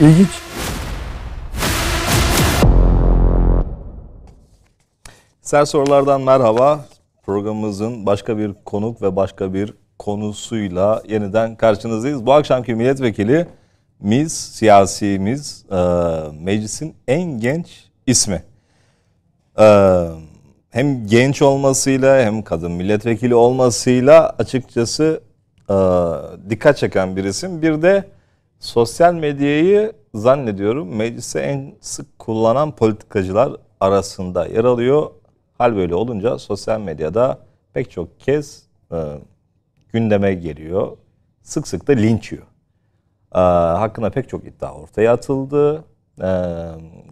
İlginç. Ser sorulardan merhaba. Programımızın başka bir konuk ve başka bir konusuyla yeniden karşınızdayız. Bu akşamki milletvekili Miz, siyasimiz, e, meclisin en genç ismi. E, hem genç olmasıyla hem kadın milletvekili olmasıyla açıkçası e, dikkat çeken bir isim. Bir de Sosyal medyayı zannediyorum meclise en sık kullanan politikacılar arasında yer alıyor. Hal böyle olunca sosyal medyada pek çok kez e, gündeme geliyor. Sık sık da linçiyor. yiyor. E, hakkında pek çok iddia ortaya atıldı. E,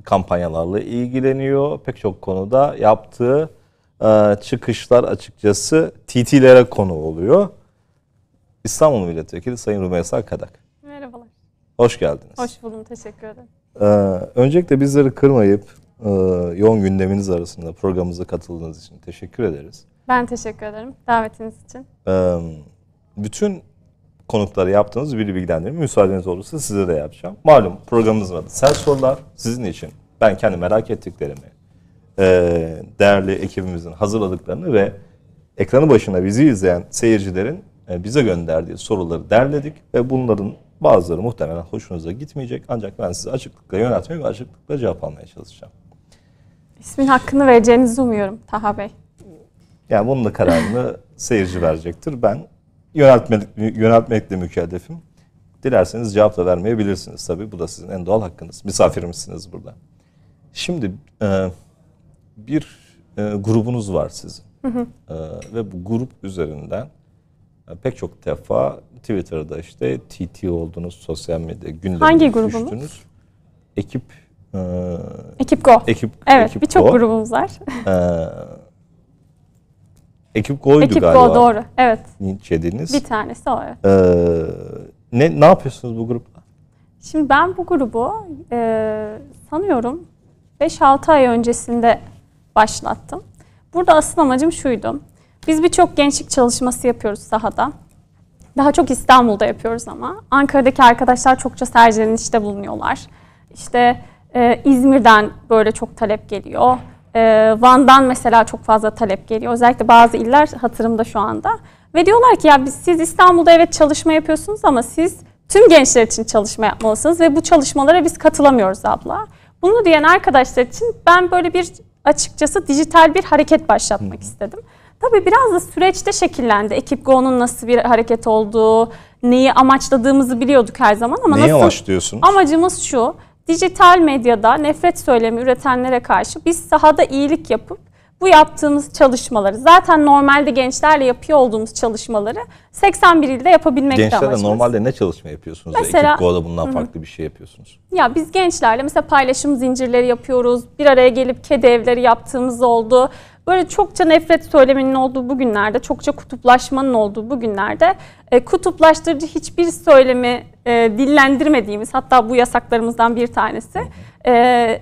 kampanyalarla ilgileniyor. Pek çok konuda yaptığı e, çıkışlar açıkçası TT'lere konu oluyor. İstanbul Milletvekili Sayın Rümeysa Kadak. Hoş geldiniz. Hoş buldum, teşekkür ederim. Ee, öncelikle bizleri kırmayıp e, yoğun gündeminiz arasında programımıza katıldığınız için teşekkür ederiz. Ben teşekkür ederim davetiniz için. Ee, bütün konukları yaptığınız bir bilgilendirme müsaadeniz olursa size de yapacağım. Malum programımızın adı Sel Sorular. Sizin için ben kendi merak ettiklerimi, e, değerli ekibimizin hazırladıklarını ve ekranı başına bizi izleyen seyircilerin e, bize gönderdiği soruları derledik ve bunların Bazıları muhtemelen hoşunuza gitmeyecek ancak ben sizi açıklıkla yöneltmeye ve açıklıkla cevap almaya çalışacağım. İsmin hakkını vereceğinizi umuyorum Taha Bey. Yani bunun da kararını seyirci verecektir. Ben yöneltmedik, yöneltmekle mükellefim. Dilerseniz cevap da vermeyebilirsiniz tabii. Bu da sizin en doğal hakkınız. Misafirimizsiniz burada. Şimdi e, bir e, grubunuz var sizin. Hı hı. E, ve bu grup üzerinden pek çok defa Twitter'da işte TT oldunuz, sosyal medya gündemine Hangi grubumuz? Ekip e, Ekip Go. Ekip, evet, birçok grubumuz var. Ee, Ekip Go'ydu Ekip galiba. Ekip Go doğru. Evet. Çediniz. Bir tanesi o evet. Ee, ne, ne yapıyorsunuz bu grupla? Şimdi ben bu grubu e, sanıyorum 5-6 ay öncesinde başlattım. Burada asıl amacım şuydu. Biz birçok gençlik çalışması yapıyoruz sahada. Daha çok İstanbul'da yapıyoruz ama. Ankara'daki arkadaşlar çokça serzenişte bulunuyorlar. İşte e, İzmir'den böyle çok talep geliyor. E, Van'dan mesela çok fazla talep geliyor. Özellikle bazı iller hatırımda şu anda. Ve diyorlar ki ya biz, siz İstanbul'da evet çalışma yapıyorsunuz ama siz tüm gençler için çalışma yapmalısınız ve bu çalışmalara biz katılamıyoruz abla. Bunu diyen arkadaşlar için ben böyle bir açıkçası dijital bir hareket başlatmak Hı. istedim. Tabii biraz da süreçte şekillendi. Ekip Go'nun nasıl bir hareket olduğu, neyi amaçladığımızı biliyorduk her zaman ama Neyi nasıl amaçlıyorsunuz? amacımız şu. Dijital medyada nefret söylemi üretenlere karşı biz sahada iyilik yapıp bu yaptığımız çalışmaları zaten normalde gençlerle yapıyor olduğumuz çalışmaları 81 ilde yapabilmek Gençlerle amacımız. normalde ne çalışma yapıyorsunuz? Mesela- Ekip Go'da bundan farklı bir şey yapıyorsunuz. Ya biz gençlerle mesela paylaşım zincirleri yapıyoruz. Bir araya gelip kedi evleri yaptığımız oldu. Böyle çokça nefret söyleminin olduğu bu günlerde, çokça kutuplaşmanın olduğu bu günlerde e, kutuplaştırıcı hiçbir söylemi e, dillendirmediğimiz hatta bu yasaklarımızdan bir tanesi e,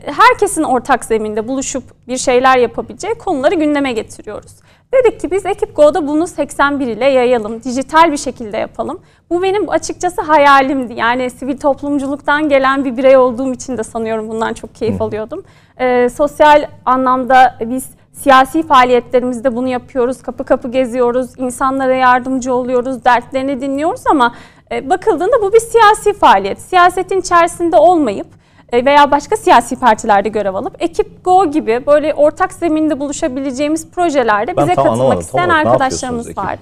herkesin ortak zeminde buluşup bir şeyler yapabileceği konuları gündeme getiriyoruz. Dedik ki biz Ekip Go'da bunu 81 ile yayalım, dijital bir şekilde yapalım. Bu benim açıkçası hayalimdi. Yani sivil toplumculuktan gelen bir birey olduğum için de sanıyorum bundan çok keyif alıyordum. E, sosyal anlamda biz Siyasi faaliyetlerimizde bunu yapıyoruz. Kapı kapı geziyoruz, insanlara yardımcı oluyoruz, dertlerini dinliyoruz ama e, bakıldığında bu bir siyasi faaliyet. Siyasetin içerisinde olmayıp e, veya başka siyasi partilerde görev alıp Ekip Go gibi böyle ortak zeminde buluşabileceğimiz projelerde bize tam katılmak anlamadım, isteyen tamam, arkadaşlarımız var.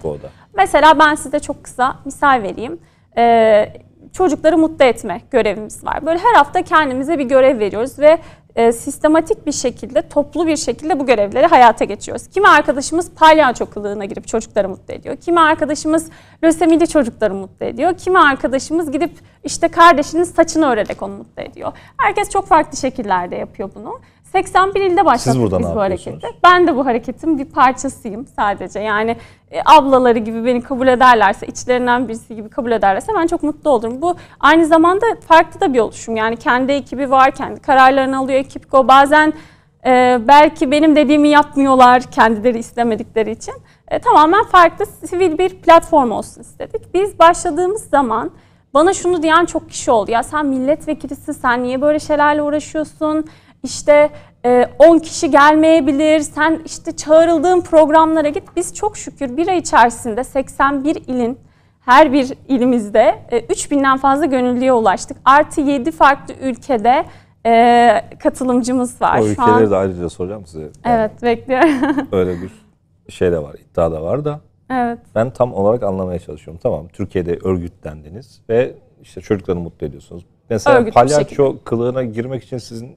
Mesela ben size çok kısa misal vereyim. Ee, çocukları mutlu etme görevimiz var. Böyle her hafta kendimize bir görev veriyoruz ve e, sistematik bir şekilde, toplu bir şekilde bu görevleri hayata geçiyoruz. Kimi arkadaşımız palyaço kılığına girip çocukları mutlu ediyor. Kimi arkadaşımız lösemili çocukları mutlu ediyor. Kimi arkadaşımız gidip işte kardeşinin saçını örerek onu mutlu ediyor. Herkes çok farklı şekillerde yapıyor bunu. 81 ilde başlattık biz bu hareketi. Ben de bu hareketin bir parçasıyım sadece. Yani e, ablaları gibi beni kabul ederlerse, içlerinden birisi gibi kabul ederlerse ben çok mutlu olurum. Bu aynı zamanda farklı da bir oluşum. Yani kendi ekibi var, kendi kararlarını alıyor ekip go. Bazen e, belki benim dediğimi yapmıyorlar kendileri istemedikleri için. E, tamamen farklı sivil bir platform olsun istedik. Biz başladığımız zaman bana şunu diyen çok kişi oldu. Ya sen milletvekilisin, sen niye böyle şeylerle uğraşıyorsun? işte 10 e, kişi gelmeyebilir, sen işte çağrıldığın programlara git. Biz çok şükür bir ay içerisinde 81 ilin her bir ilimizde 3000'den e, fazla gönüllüye ulaştık. Artı 7 farklı ülkede e, katılımcımız var. O ülkeleri Şu an... de ayrıca soracağım size. Yani evet bekliyorum. öyle bir şey de var, iddia da var da. Evet. Ben tam olarak anlamaya çalışıyorum. Tamam Türkiye'de örgütlendiniz ve işte çocukları mutlu ediyorsunuz. Mesela Örgütlü palyaço kılığına girmek için sizin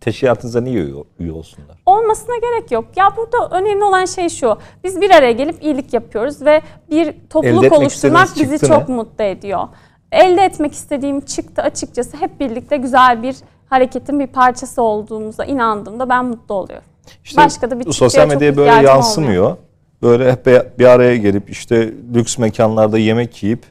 teşkilatınıza niye üye, üye olsunlar? Olmasına gerek yok. Ya burada önemli olan şey şu. Biz bir araya gelip iyilik yapıyoruz ve bir topluluk oluşturmak bizi çok mutlu ediyor. Elde etmek istediğim çıktı açıkçası. Hep birlikte güzel bir hareketin bir parçası olduğumuza inandığımda ben mutlu oluyorum. İşte Başka da bir sosyal medyaya böyle yansımıyor. Olmuyor. Böyle hep bir araya gelip işte lüks mekanlarda yemek yiyip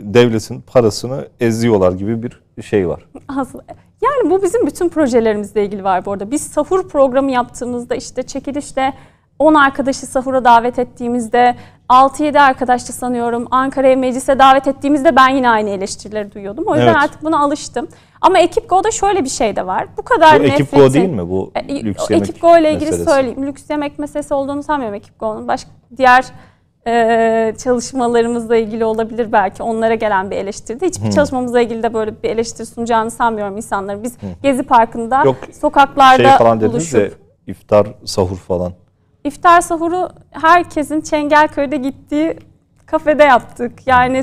devletin parasını eziyorlar gibi bir şey var. Aslında yani bu bizim bütün projelerimizle ilgili var bu arada. Biz sahur programı yaptığımızda işte çekilişte 10 arkadaşı sahura davet ettiğimizde 6-7 arkadaştı sanıyorum Ankara'ya meclise davet ettiğimizde ben yine aynı eleştirileri duyuyordum. O yüzden evet. artık buna alıştım. Ama Ekip Go'da şöyle bir şey de var. Bu kadar bu nefretin... Ekip Go değil mi bu e, lüks yemek Ekip Go ile ilgili meselesi. söyleyeyim. Lüks yemek meselesi olduğunu sanmıyorum Ekip Go'nun. Başka diğer çalışmalarımızla ilgili olabilir belki onlara gelen bir eleştirdi. Hiçbir hmm. çalışmamızla ilgili de böyle bir eleştiri sunacağını sanmıyorum insanların. Biz hmm. Gezi Parkı'nda Yok, şey sokaklarda şey falan buluşup. De, iftar, sahur falan. İftar sahuru herkesin Çengelköy'de gittiği kafede yaptık. Yani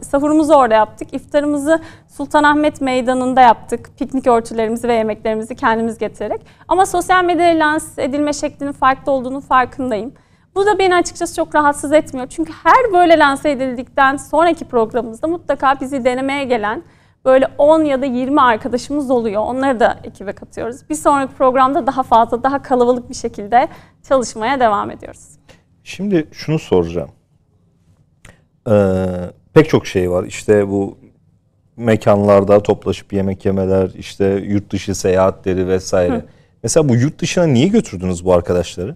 sahurumuzu orada yaptık. İftarımızı Sultanahmet Meydanı'nda yaptık. Piknik örtülerimizi ve yemeklerimizi kendimiz getirerek. Ama sosyal medyaya lanse edilme şeklinin farklı olduğunu farkındayım. Bu da beni açıkçası çok rahatsız etmiyor. Çünkü her böyle lanse edildikten sonraki programımızda mutlaka bizi denemeye gelen böyle 10 ya da 20 arkadaşımız oluyor. Onları da ekibe katıyoruz. Bir sonraki programda daha fazla, daha kalabalık bir şekilde çalışmaya devam ediyoruz. Şimdi şunu soracağım. Ee, pek çok şey var. İşte bu mekanlarda toplaşıp yemek yemeler, işte yurt dışı seyahatleri vesaire. Hı. Mesela bu yurt dışına niye götürdünüz bu arkadaşları?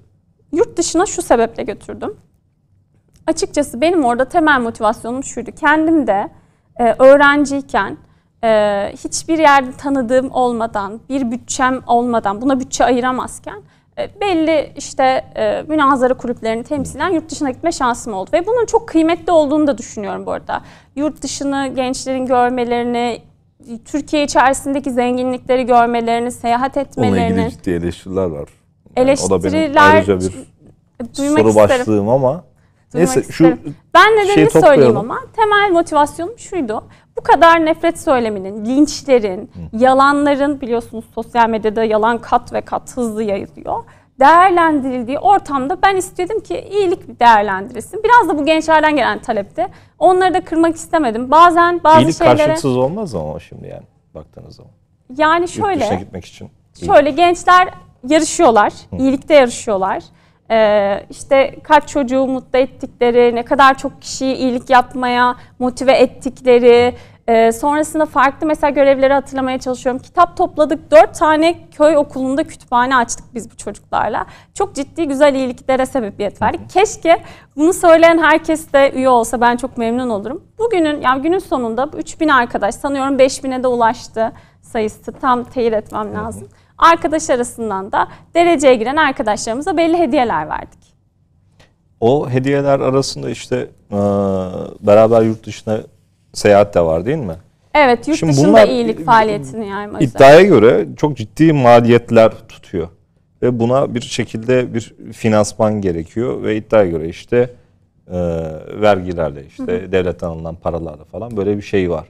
yurt dışına şu sebeple götürdüm. Açıkçası benim orada temel motivasyonum şuydu. Kendim de e, öğrenciyken e, hiçbir yerde tanıdığım olmadan, bir bütçem olmadan, buna bütçe ayıramazken e, belli işte e, münazara kulüplerini temsilen yurt dışına gitme şansım oldu. Ve bunun çok kıymetli olduğunu da düşünüyorum bu arada. Yurt dışını gençlerin görmelerini, Türkiye içerisindeki zenginlikleri görmelerini, seyahat etmelerini. Onunla ilgili ciddi eleştiriler var. Eleştiriler... Yani duymak soru isterim. başlığım ama Duymak Neyse isterim. şu ben nedenini şey söyleyeyim ama temel motivasyonum şuydu. Bu kadar nefret söyleminin, linçlerin, Hı. yalanların biliyorsunuz sosyal medyada yalan kat ve kat hızlı yayılıyor. Değerlendirildiği ortamda ben istedim ki iyilik değerlendirilsin. Biraz da bu gençlerden gelen talepti. Onları da kırmak istemedim. Bazen bazı iyilik şeylere... İyilik karşılıksız olmaz ama şimdi yani baktığınız zaman. Yani şöyle. Yurt gitmek için. Şöyle gençler yarışıyorlar, Hı. iyilikte yarışıyorlar. Ee, işte kaç çocuğu mutlu ettikleri, ne kadar çok kişiyi iyilik yapmaya motive ettikleri, e, sonrasında farklı mesela görevleri hatırlamaya çalışıyorum. Kitap topladık, dört tane köy okulunda kütüphane açtık biz bu çocuklarla. Çok ciddi güzel iyiliklere sebebiyet verdik. Keşke bunu söyleyen herkes de üye olsa ben çok memnun olurum. Bugünün, yani günün sonunda 3000 arkadaş sanıyorum 5000'e de ulaştı sayısı. Tam teyit etmem lazım. Hı hı. Arkadaş arasından da dereceye giren arkadaşlarımıza belli hediyeler verdik. O hediyeler arasında işte e, beraber yurt dışına seyahat de var değil mi? Evet, yurt Şimdi dışında bunlar, iyilik faaliyetini yaymak İddiaya göre çok ciddi maliyetler tutuyor. Ve buna bir şekilde bir finansman gerekiyor ve iddiaya göre işte e, vergilerle işte hı hı. devletten alınan paralarla falan böyle bir şey var.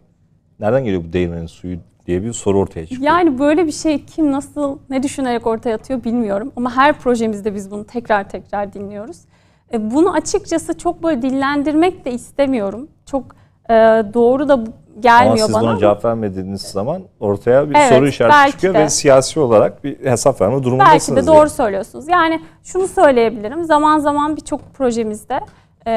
Nereden geliyor bu değirmenin suyu diye bir soru ortaya çıkıyor. Yani böyle bir şey kim nasıl ne düşünerek ortaya atıyor bilmiyorum ama her projemizde biz bunu tekrar tekrar dinliyoruz. E, bunu açıkçası çok böyle dillendirmek de istemiyorum. Çok e, doğru da gelmiyor ama siz bana. Ama cevap vermediğiniz zaman ortaya bir evet, soru işareti çıkıyor de. ve siyasi olarak bir hesap verme durumundasınız. Belki de doğru söylüyorsunuz. Yani şunu söyleyebilirim. Zaman zaman birçok projemizde e,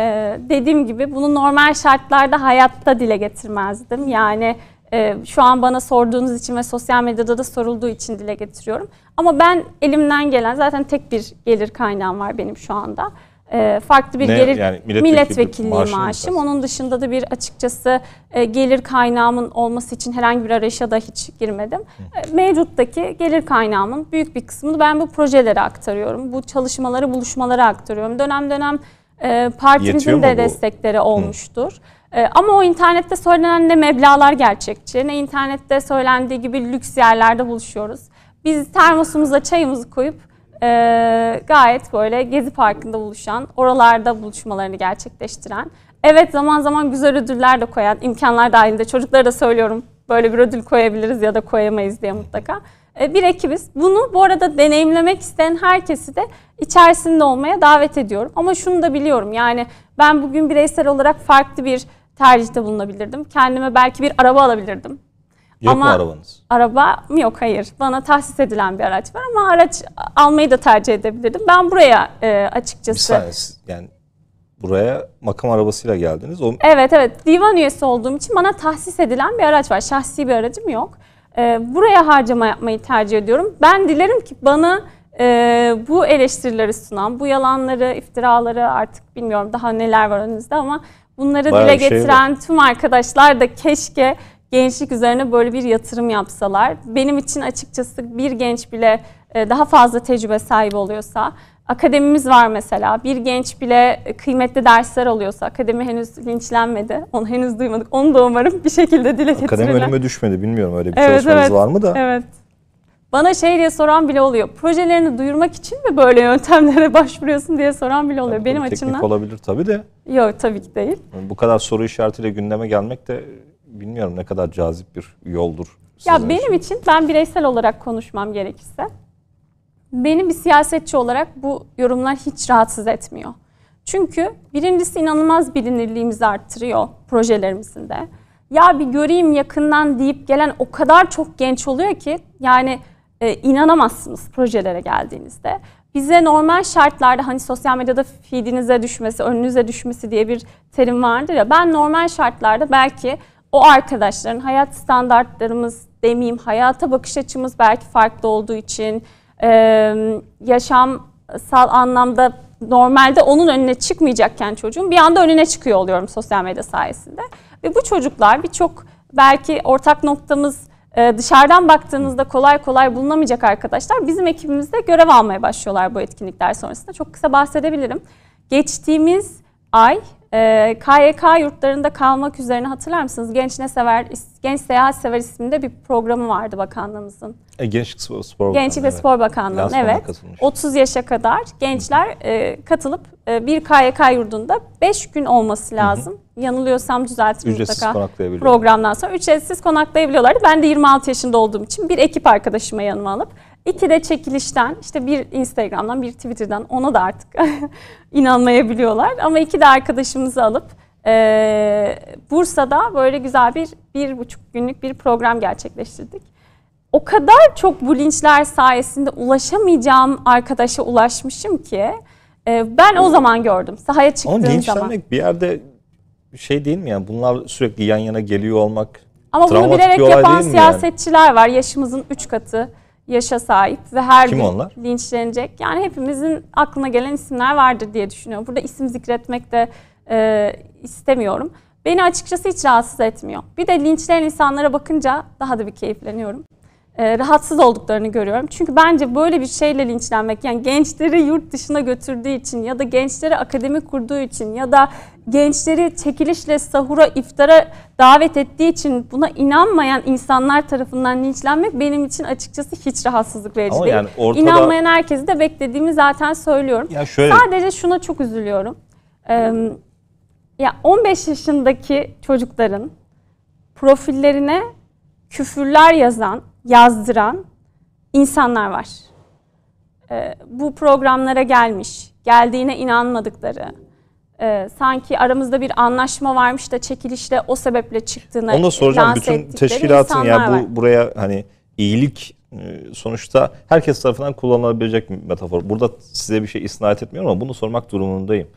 dediğim gibi bunu normal şartlarda hayatta dile getirmezdim. Yani e, şu an bana sorduğunuz için ve sosyal medyada da sorulduğu için dile getiriyorum. Ama ben elimden gelen zaten tek bir gelir kaynağım var benim şu anda. E, farklı bir ne, gelir yani milletvekilliği maaşım. Onun dışında da bir açıkçası e, gelir kaynağımın olması için herhangi bir arayışa da hiç girmedim. E, mevcuttaki gelir kaynağımın büyük bir kısmını ben bu projelere aktarıyorum. Bu çalışmaları, buluşmalara aktarıyorum. Dönem dönem e, partimizin de bu? destekleri olmuştur. Hı. Ee, ama o internette söylenen ne meblağlar gerçekçi ne internette söylendiği gibi lüks yerlerde buluşuyoruz. Biz termosumuza çayımızı koyup e, gayet böyle Gezi Parkı'nda buluşan, oralarda buluşmalarını gerçekleştiren, evet zaman zaman güzel ödüller de koyan, imkanlar dahilinde çocuklara da söylüyorum böyle bir ödül koyabiliriz ya da koyamayız diye mutlaka. E, bir ekibiz. Bunu bu arada deneyimlemek isteyen herkesi de içerisinde olmaya davet ediyorum. Ama şunu da biliyorum yani ben bugün bireysel olarak farklı bir tercihte bulunabilirdim. Kendime belki bir araba alabilirdim. Yok ama mu arabanız? Araba mı yok hayır. Bana tahsis edilen bir araç var ama araç almayı da tercih edebilirdim. Ben buraya e, açıkçası... Bir saniye, yani buraya makam arabasıyla geldiniz. O... Evet evet divan üyesi olduğum için bana tahsis edilen bir araç var. Şahsi bir aracım yok. E, buraya harcama yapmayı tercih ediyorum. Ben dilerim ki bana e, bu eleştirileri sunan, bu yalanları, iftiraları artık bilmiyorum daha neler var önünüzde ama Bunları Bayağı dile şey getiren var. tüm arkadaşlar da keşke gençlik üzerine böyle bir yatırım yapsalar. Benim için açıkçası bir genç bile e, daha fazla tecrübe sahibi oluyorsa, akademimiz var mesela. Bir genç bile e, kıymetli dersler alıyorsa, akademi henüz linçlenmedi. Onu henüz duymadık. Onu da umarım bir şekilde dile getirirler. Akademi önüme düşmedi. Bilmiyorum öyle bir evet, çalışmanız evet, var mı da. Evet. Bana şey diye soran bile oluyor. Projelerini duyurmak için mi böyle yöntemlere başvuruyorsun diye soran bile oluyor tabii, benim teknik açımdan. Teknik olabilir tabii de. Yok tabii ki değil. Bu kadar soru işaretiyle gündeme gelmek de bilmiyorum ne kadar cazip bir yoldur. Ya benim için. için ben bireysel olarak konuşmam gerekirse beni bir siyasetçi olarak bu yorumlar hiç rahatsız etmiyor. Çünkü birincisi inanılmaz bilinirliğimizi arttırıyor projelerimizin de. Ya bir göreyim yakından deyip gelen o kadar çok genç oluyor ki yani e, inanamazsınız projelere geldiğinizde. Bize normal şartlarda hani sosyal medyada feedinize düşmesi, önünüze düşmesi diye bir terim vardır ya. Ben normal şartlarda belki o arkadaşların hayat standartlarımız demeyeyim, hayata bakış açımız belki farklı olduğu için e, yaşamsal anlamda normalde onun önüne çıkmayacakken çocuğum bir anda önüne çıkıyor oluyorum sosyal medya sayesinde. Ve bu çocuklar birçok belki ortak noktamız e, dışarıdan baktığınızda kolay kolay bulunamayacak arkadaşlar bizim ekibimizde görev almaya başlıyorlar bu etkinlikler sonrasında. Çok kısa bahsedebilirim. Geçtiğimiz ay e, KYK yurtlarında kalmak üzerine hatırlar mısınız? Genç ne sever, genç seyahat sever isminde bir programı vardı bakanlığımızın. E, Gençlik Spor, Spor Bakanlığı. Gençlik ve evet. Spor Bakanlığı. evet. 30 yaşa kadar gençler e, katılıp e, bir KYK yurdunda 5 gün olması lazım. Hı hı yanılıyorsam düzelt ücretsiz mutlaka programdan sonra ücretsiz konaklayabiliyorlardı. Ben de 26 yaşında olduğum için bir ekip arkadaşıma yanıma alıp iki de çekilişten işte bir Instagram'dan bir Twitter'dan ona da artık inanmayabiliyorlar ama iki de arkadaşımızı alıp e, Bursa'da böyle güzel bir bir buçuk günlük bir program gerçekleştirdik. O kadar çok bu linçler sayesinde ulaşamayacağım arkadaşa ulaşmışım ki e, ben o zaman gördüm. Sahaya çıktığım Ama zaman. Ama linçlenmek bir yerde bir şey değil mi yani bunlar sürekli yan yana geliyor olmak ama bunu bilerek yapan siyasetçiler yani? var. Yaşımızın üç katı yaşa sahip ve her Kim gün onlar? linçlenecek. Yani hepimizin aklına gelen isimler vardır diye düşünüyorum. Burada isim zikretmek de e, istemiyorum. Beni açıkçası hiç rahatsız etmiyor. Bir de linçleyen insanlara bakınca daha da bir keyifleniyorum. E, rahatsız olduklarını görüyorum. Çünkü bence böyle bir şeyle linçlenmek yani gençleri yurt dışına götürdüğü için ya da gençleri akademi kurduğu için ya da gençleri çekilişle sahura, iftara davet ettiği için buna inanmayan insanlar tarafından linçlenmek benim için açıkçası hiç rahatsızlık verici Ama değil. Yani ortada... İnanmayan herkesi de beklediğimi zaten söylüyorum. Ya şöyle... Sadece şuna çok üzülüyorum. Ee, ya 15 yaşındaki çocukların profillerine küfürler yazan, yazdıran insanlar var. E, bu programlara gelmiş, geldiğine inanmadıkları, e, sanki aramızda bir anlaşma varmış da çekilişle o sebeple çıktığını Onu da soracağım. Bütün teşkilatın ya yani bu buraya hani iyilik e, sonuçta herkes tarafından kullanılabilecek bir metafor. Burada size bir şey isnat etmiyorum ama bunu sormak durumundayım.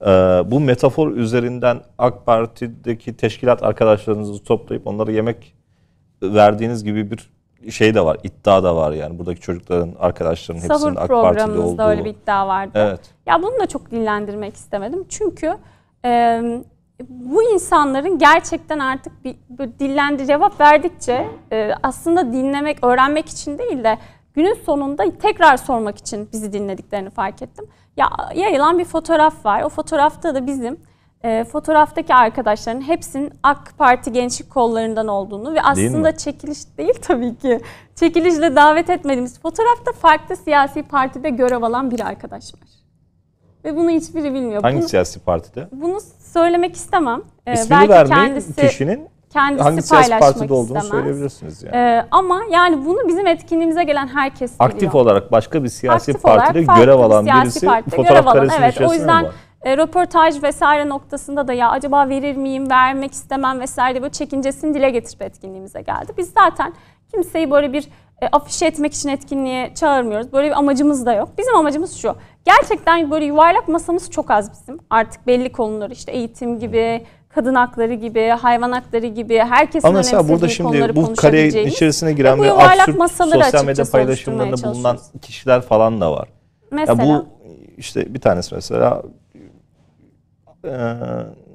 Ee, bu metafor üzerinden AK Parti'deki teşkilat arkadaşlarınızı toplayıp onlara yemek verdiğiniz gibi bir şey de var, iddia da var yani. Buradaki çocukların, arkadaşların hepsinin Sahur AK Parti'de olduğu. öyle bir iddia vardı. Evet. Ya bunu da çok dillendirmek istemedim. Çünkü e, bu insanların gerçekten artık bir, bir dillendir cevap verdikçe e, aslında dinlemek, öğrenmek için değil de günün sonunda tekrar sormak için bizi dinlediklerini fark ettim. Ya yayılan bir fotoğraf var. O fotoğrafta da bizim e, fotoğraftaki arkadaşların hepsinin AK Parti gençlik kollarından olduğunu ve aslında değil çekiliş değil tabii ki. Çekilişle davet etmediğimiz fotoğrafta farklı siyasi partide görev alan bir arkadaş var. Ve bunu hiçbiri bilmiyor. Hangi bunu, siyasi partide? Bunu söylemek istemem. Ee, İsmini vermeyin kişinin kendisi hangi siyasi partide olduğunu istemez. söyleyebilirsiniz. Yani. Ee, ama yani bunu bizim etkinliğimize gelen herkes biliyor. Aktif olarak başka bir siyasi Aktif partide görev alan birisi fotoğraf görev alan. evet, içerisinde o yüzden, var e, röportaj vesaire noktasında da ya acaba verir miyim, vermek istemem vesaire diye böyle çekincesini dile getirip etkinliğimize geldi. Biz zaten kimseyi böyle bir e, afişe etmek için etkinliğe çağırmıyoruz. Böyle bir amacımız da yok. Bizim amacımız şu. Gerçekten böyle yuvarlak masamız çok az bizim. Artık belli konular işte eğitim gibi, kadın hakları gibi, hayvan hakları gibi herkesin Ama mesela burada şimdi bu kare içerisine giren ve absürt sosyal medya paylaşımlarında bulunan kişiler falan da var. Mesela? Ya bu işte bir tanesi mesela ee,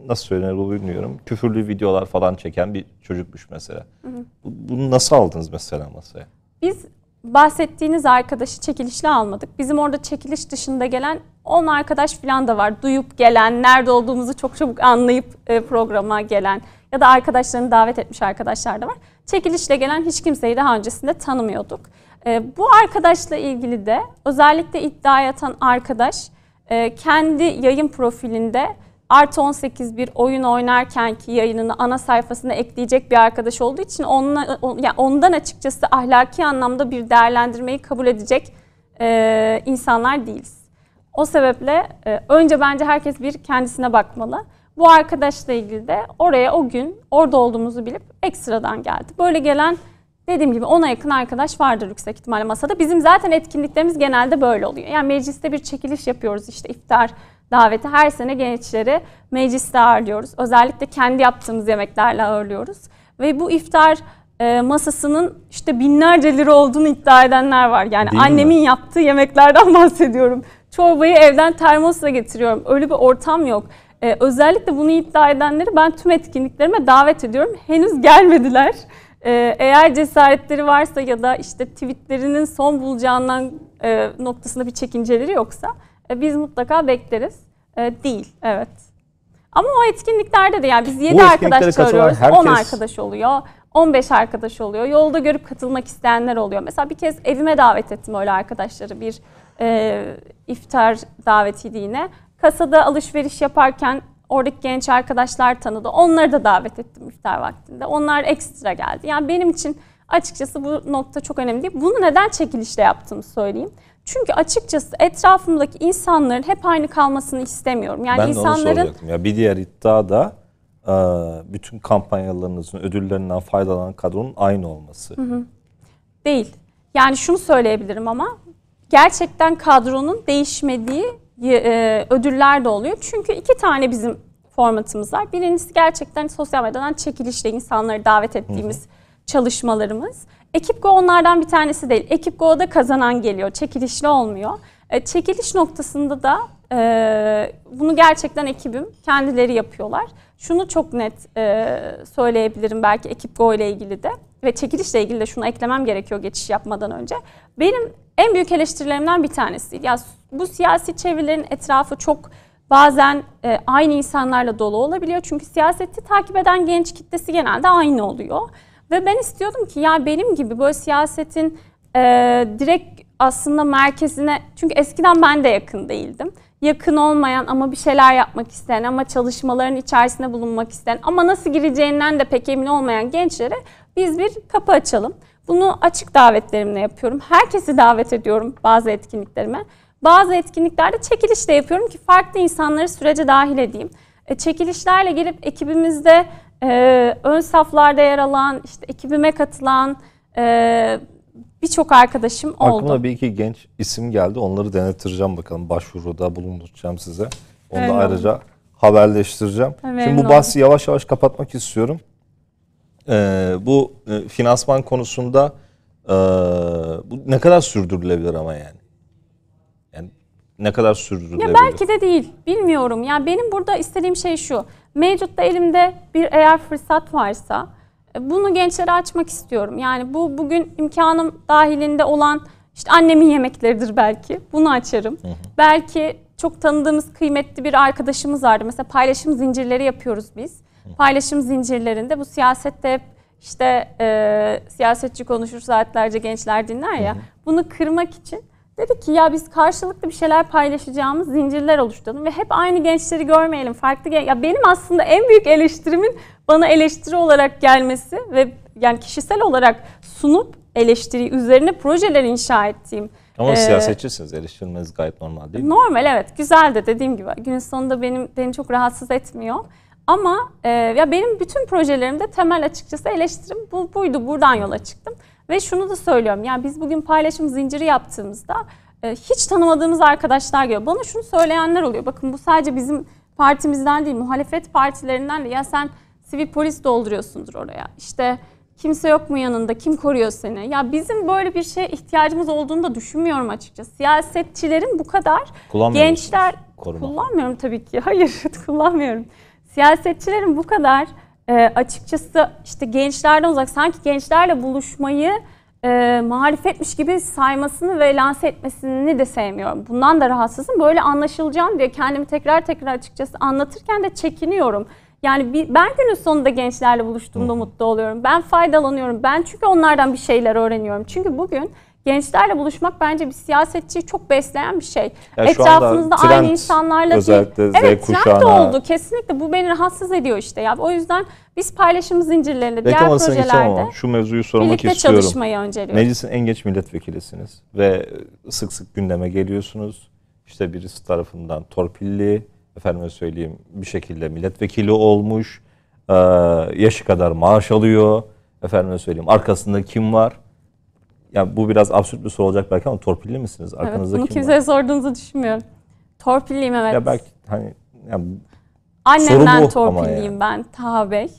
nasıl söylenir bu bilmiyorum. Küfürlü videolar falan çeken bir çocukmuş mesela. Hı hı. Bunu nasıl aldınız mesela masaya? Biz bahsettiğiniz arkadaşı çekilişle almadık. Bizim orada çekiliş dışında gelen 10 arkadaş falan da var. Duyup gelen, nerede olduğumuzu çok çabuk anlayıp e, programa gelen ya da arkadaşlarını davet etmiş arkadaşlar da var. Çekilişle gelen hiç kimseyi daha öncesinde tanımıyorduk. E, bu arkadaşla ilgili de özellikle iddia atan arkadaş e, kendi yayın profilinde artı 18 bir oyun oynarken ki yayınını ana sayfasına ekleyecek bir arkadaş olduğu için onunla, yani ondan açıkçası ahlaki anlamda bir değerlendirmeyi kabul edecek e, insanlar değiliz. O sebeple e, önce bence herkes bir kendisine bakmalı. Bu arkadaşla ilgili de oraya o gün orada olduğumuzu bilip ekstradan geldi. Böyle gelen dediğim gibi ona yakın arkadaş vardır yüksek ihtimalle masada. Bizim zaten etkinliklerimiz genelde böyle oluyor. Yani mecliste bir çekiliş yapıyoruz işte iftar daveti her sene gençleri mecliste ağırlıyoruz. Özellikle kendi yaptığımız yemeklerle ağırlıyoruz. Ve bu iftar e, masasının işte binlerce lira olduğunu iddia edenler var. Yani Değil annemin mi? yaptığı yemeklerden bahsediyorum. Çorbayı evden termosla getiriyorum. Öyle bir ortam yok. E, özellikle bunu iddia edenleri ben tüm etkinliklerime davet ediyorum. Henüz gelmediler. E, eğer cesaretleri varsa ya da işte tweetlerinin son bulacağından e, noktasında bir çekinceleri yoksa e, biz mutlaka bekleriz. E, değil, evet. Ama o etkinliklerde de yani biz 7 arkadaş çağırıyoruz, herkes... 10 arkadaş oluyor. 15 arkadaş oluyor. Yolda görüp katılmak isteyenler oluyor. Mesela bir kez evime davet ettim öyle arkadaşları bir e, iftar davetiydi yine. Kasada alışveriş yaparken oradaki genç arkadaşlar tanıdı. Onları da davet ettim iftar vaktinde. Onlar ekstra geldi. Yani benim için açıkçası bu nokta çok önemli değil. Bunu neden çekilişle yaptığımı söyleyeyim. Çünkü açıkçası etrafımdaki insanların hep aynı kalmasını istemiyorum. Yani ben insanların... de onu soracaktım. Ya bir diğer iddia da e, bütün kampanyalarınızın ödüllerinden faydalanan kadronun aynı olması. Hı hı. Değil. Yani şunu söyleyebilirim ama gerçekten kadronun değişmediği e, ödüller de oluyor. Çünkü iki tane bizim formatımız var. Birincisi gerçekten sosyal medyadan çekilişle insanları davet ettiğimiz hı hı. çalışmalarımız. Ekip Go onlardan bir tanesi değil. Ekip Go'da kazanan geliyor, çekilişli olmuyor. E, çekiliş noktasında da e, bunu gerçekten ekibim kendileri yapıyorlar. Şunu çok net e, söyleyebilirim belki Ekip Go ile ilgili de ve çekilişle ilgili de şunu eklemem gerekiyor geçiş yapmadan önce. Benim en büyük eleştirilerimden bir tanesiydi. Ya bu siyasi çevirilerin etrafı çok bazen e, aynı insanlarla dolu olabiliyor. Çünkü siyaseti takip eden genç kitlesi genelde aynı oluyor. Ve ben istiyordum ki ya benim gibi böyle siyasetin e, direkt aslında merkezine çünkü eskiden ben de yakın değildim. Yakın olmayan ama bir şeyler yapmak isteyen ama çalışmaların içerisinde bulunmak isteyen ama nasıl gireceğinden de pek emin olmayan gençlere biz bir kapı açalım. Bunu açık davetlerimle yapıyorum. Herkesi davet ediyorum bazı etkinliklerime. Bazı etkinliklerde çekiliş de yapıyorum ki farklı insanları sürece dahil edeyim. E, çekilişlerle gelip ekibimizde ee, ön saflarda yer alan, işte ekibime katılan e, birçok arkadaşım Aklıma oldu. Aklıma bir iki genç isim geldi. Onları denettireceğim bakalım. Başvuruda bulunduracağım size. Onu Öyle da ayrıca haberleştireceğim. Öyle Şimdi bu bahsi yavaş yavaş kapatmak istiyorum. Ee, bu e, finansman konusunda e, bu ne kadar sürdürülebilir ama yani? ne kadar sürdürülebilir? Ya belki de değil. Bilmiyorum. Yani benim burada istediğim şey şu. Mevcutta elimde bir eğer fırsat varsa e, bunu gençlere açmak istiyorum. Yani bu bugün imkanım dahilinde olan işte annemin yemekleridir belki. Bunu açarım. Hı hı. Belki çok tanıdığımız kıymetli bir arkadaşımız vardı. Mesela paylaşım zincirleri yapıyoruz biz. Paylaşım zincirlerinde bu siyasette işte e, siyasetçi konuşur saatlerce gençler dinler ya. Hı hı. Bunu kırmak için Dedik ki ya biz karşılıklı bir şeyler paylaşacağımız zincirler oluşturalım ve hep aynı gençleri görmeyelim. Farklı gen- ya benim aslında en büyük eleştirimin bana eleştiri olarak gelmesi ve yani kişisel olarak sunup eleştiri üzerine projeler inşa ettiğim ama ee, siyasetçisiniz. Eleştirilmeniz gayet normal değil mi? Normal evet. Güzel de dediğim gibi. Günün sonunda benim beni çok rahatsız etmiyor. Ama e, ya benim bütün projelerimde temel açıkçası eleştirim bu, buydu. Buradan yola çıktım. Ve şunu da söylüyorum. Yani biz bugün paylaşım zinciri yaptığımızda e, hiç tanımadığımız arkadaşlar geliyor. Bana şunu söyleyenler oluyor. Bakın bu sadece bizim partimizden değil, muhalefet partilerinden de ya sen sivil polis dolduruyorsundur oraya. İşte kimse yok mu yanında, kim koruyor seni? Ya bizim böyle bir şeye ihtiyacımız olduğunu da düşünmüyorum açıkçası. Siyasetçilerin bu kadar gençler koruma. kullanmıyorum tabii ki. Hayır, kullanmıyorum. Siyasetçilerin bu kadar e, açıkçası işte gençlerden uzak sanki gençlerle buluşmayı e, marifetmiş gibi saymasını ve lanse etmesini de sevmiyorum. Bundan da rahatsızım. Böyle anlaşılacağım diye kendimi tekrar tekrar açıkçası anlatırken de çekiniyorum. Yani bir, ben günün sonunda gençlerle buluştuğumda Hı. mutlu oluyorum. Ben faydalanıyorum. Ben çünkü onlardan bir şeyler öğreniyorum. Çünkü bugün gençlerle buluşmak bence bir siyasetçiyi çok besleyen bir şey. Ya Etrafınızda trend, aynı insanlarla özellikle değil. Evet kuşağına... trend oldu kesinlikle bu beni rahatsız ediyor işte ya. O yüzden biz paylaşım zincirlerinde diğer projelerde şu mevzuyu sormak birlikte istiyorum. çalışmayı önceliyoruz. Meclisin en geç milletvekilisiniz ve sık sık gündeme geliyorsunuz. İşte birisi tarafından torpilli, efendime söyleyeyim bir şekilde milletvekili olmuş, yaşı kadar maaş alıyor, efendime söyleyeyim arkasında kim var? ya bu biraz absürt bir soru olacak belki ama torpilli misiniz? Arkanızda evet, bunu kim kimseye var? sorduğunuzu düşünmüyorum. Torpilliyim evet. Ya belki hani yani Annemden torpilliyim yani. ben Taha Bey.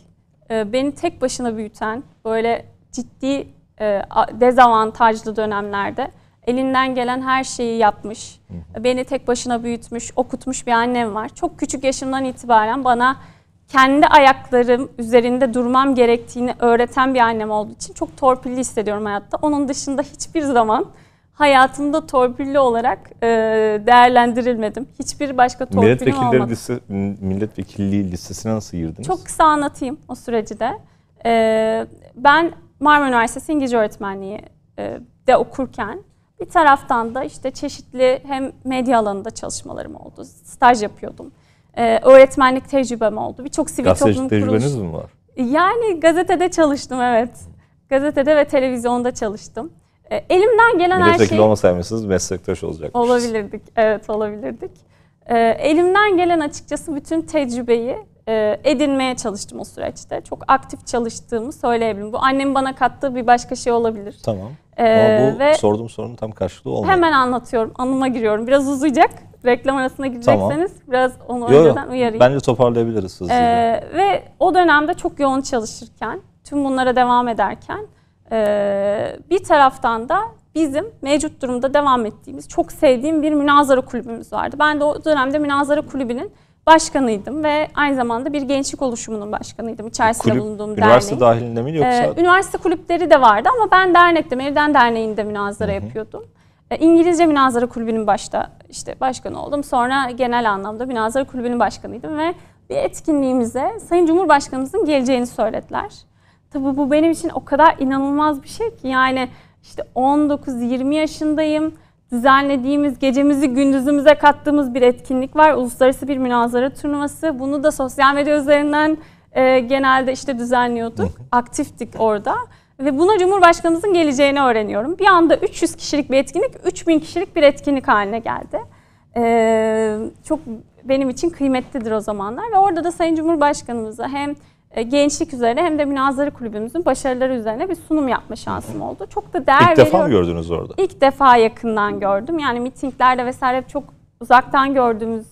Ee, beni tek başına büyüten böyle ciddi e, dezavantajlı dönemlerde elinden gelen her şeyi yapmış. Hı hı. Beni tek başına büyütmüş, okutmuş bir annem var. Çok küçük yaşımdan itibaren bana kendi ayaklarım üzerinde durmam gerektiğini öğreten bir annem olduğu için çok torpilli hissediyorum hayatta. Onun dışında hiçbir zaman hayatımda torpilli olarak e, değerlendirilmedim. Hiçbir başka torpilim milletvekilleri olmadı. Liste, milletvekilliği listesine nasıl girdiniz? Çok kısa anlatayım o süreci de. E, ben Marmara Üniversitesi İngilizce Öğretmenliği e, de okurken bir taraftan da işte çeşitli hem medya alanında çalışmalarım oldu. Staj yapıyordum e, öğretmenlik tecrübem oldu. Birçok sivil Gazeteci toplum kuruluşu. tecrübeniz mi var? Yani gazetede çalıştım evet. Gazetede ve televizyonda çalıştım. E, elimden gelen her şeyi... olmasaymışsınız meslektaş olacakmış. Olabilirdik, evet olabilirdik. E, elimden gelen açıkçası bütün tecrübeyi e, edinmeye çalıştım o süreçte. Çok aktif çalıştığımı söyleyebilirim. Bu annemin bana kattığı bir başka şey olabilir. Tamam. Ee, Ama bu ve sorduğum sorunun tam karşılığı olmadı. Hemen anlatıyorum, anıma giriyorum. Biraz uzayacak reklam arasına gidecekseniz tamam. biraz onu yo, önceden yo. uyarayım. Bence toparlayabiliriz hızlıca. Ee, ve o dönemde çok yoğun çalışırken, tüm bunlara devam ederken e, bir taraftan da bizim mevcut durumda devam ettiğimiz, çok sevdiğim bir münazara kulübümüz vardı. Ben de o dönemde münazara kulübünün başkanıydım ve aynı zamanda bir gençlik oluşumunun başkanıydım. İçerisinde Kulüp, bulunduğum üniversite derneğin. Üniversite dahilinde mi yoksa? Ee, üniversite kulüpleri de vardı ama ben dernekte, Meriden Derneği'nde münazara Hı-hı. yapıyordum. E, İngilizce Münazara Kulübü'nün başta işte başkanı oldum. Sonra genel anlamda Münazara Kulübü'nün başkanıydım ve bir etkinliğimize Sayın Cumhurbaşkanımızın geleceğini söylediler. Tabii bu benim için o kadar inanılmaz bir şey ki yani işte 19-20 yaşındayım. Düzenlediğimiz gecemizi gündüzümüze kattığımız bir etkinlik var. Uluslararası bir münazara turnuvası. Bunu da sosyal medya üzerinden e, genelde işte düzenliyorduk. Aktiftik orada. Ve buna Cumhurbaşkanımızın geleceğini öğreniyorum. Bir anda 300 kişilik bir etkinlik, 3000 kişilik bir etkinlik haline geldi. Ee, çok benim için kıymetlidir o zamanlar. Ve orada da Sayın Cumhurbaşkanımıza hem e, gençlik üzerine hem de münazara kulübümüzün başarıları üzerine bir sunum yapma şansım oldu. Çok da değer İlk defa mı gördünüz orada? İlk defa yakından gördüm. Yani mitinglerde vesaire çok uzaktan gördüğümüz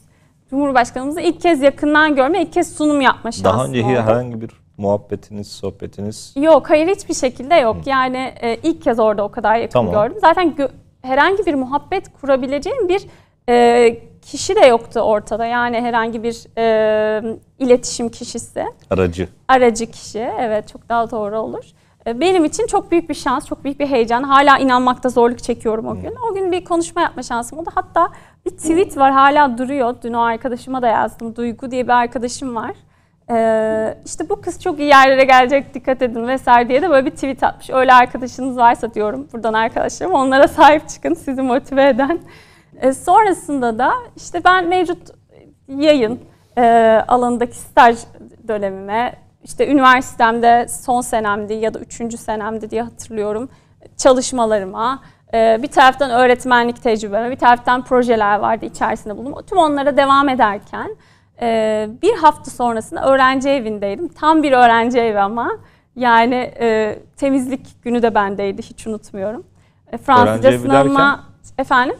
Cumhurbaşkanımızı ilk kez yakından görme, ilk kez sunum yapma şansım oldu. Daha önce oldu. herhangi bir muhabbetiniz, sohbetiniz? Yok, hayır hiçbir şekilde yok. Hı. Yani e, ilk kez orada o kadar yakın tamam. gördüm. Zaten gö- herhangi bir muhabbet kurabileceğim bir e, kişi de yoktu ortada. Yani herhangi bir e, iletişim kişisi. Aracı. Aracı kişi, evet çok daha doğru olur. E, benim için çok büyük bir şans, çok büyük bir heyecan. Hala inanmakta zorluk çekiyorum o gün. O gün bir konuşma yapma şansım oldu. Hatta bir tweet var hala duruyor. Dün o arkadaşıma da yazdım. Duygu diye bir arkadaşım var. Ee, işte bu kız çok iyi yerlere gelecek dikkat edin vesaire diye de böyle bir tweet atmış. Öyle arkadaşınız varsa diyorum buradan arkadaşlarım onlara sahip çıkın sizi motive eden. Ee, sonrasında da işte ben mevcut yayın e, alanındaki staj dönemime işte üniversitemde son senemdi ya da üçüncü senemdi diye hatırlıyorum çalışmalarıma e, bir taraftan öğretmenlik tecrübeme, bir taraftan projeler vardı içerisinde bulundum. Tüm onlara devam ederken ee, bir hafta sonrasında öğrenci evindeydim. Tam bir öğrenci evi ama. Yani e, temizlik günü de bendeydi hiç unutmuyorum. E, Fransızca sınavıma... Efendim?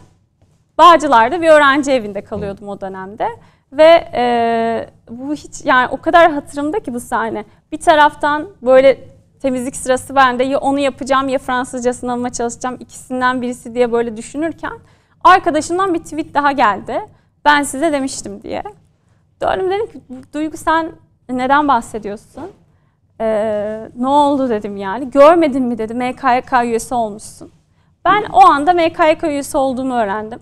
Bağcılar'da bir öğrenci evinde kalıyordum o dönemde. Ve e, bu hiç yani o kadar hatırımda ki bu sahne. Bir taraftan böyle temizlik sırası bende ya onu yapacağım ya Fransızca sınavıma çalışacağım ikisinden birisi diye böyle düşünürken arkadaşımdan bir tweet daha geldi. Ben size demiştim diye. Döndüm dedim ki Duygu sen neden bahsediyorsun? Ee, ne oldu dedim yani. Görmedin mi dedi MKYK üyesi olmuşsun. Ben o anda MKYK üyesi olduğumu öğrendim.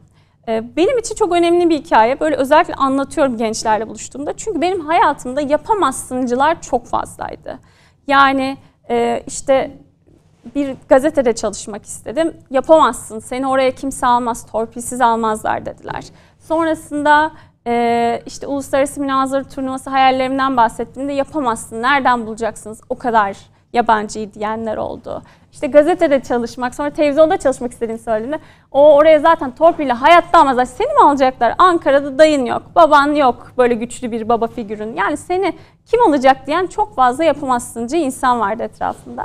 Ee, benim için çok önemli bir hikaye. Böyle özellikle anlatıyorum gençlerle buluştuğumda. Çünkü benim hayatımda yapamazsıncılar çok fazlaydı. Yani e, işte bir gazetede çalışmak istedim. Yapamazsın, seni oraya kimse almaz, torpilsiz almazlar dediler. Sonrasında e, işte uluslararası münazara turnuvası hayallerimden bahsettiğimde yapamazsın, nereden bulacaksınız o kadar yabancıyı diyenler oldu. İşte gazetede çalışmak, sonra televizyonda çalışmak istediğimi söylediğinde, o oraya zaten torpille hayatta almazlar. Seni mi alacaklar? Ankara'da dayın yok, baban yok böyle güçlü bir baba figürün. Yani seni kim alacak diyen çok fazla yapamazsıncı insan vardı etrafında.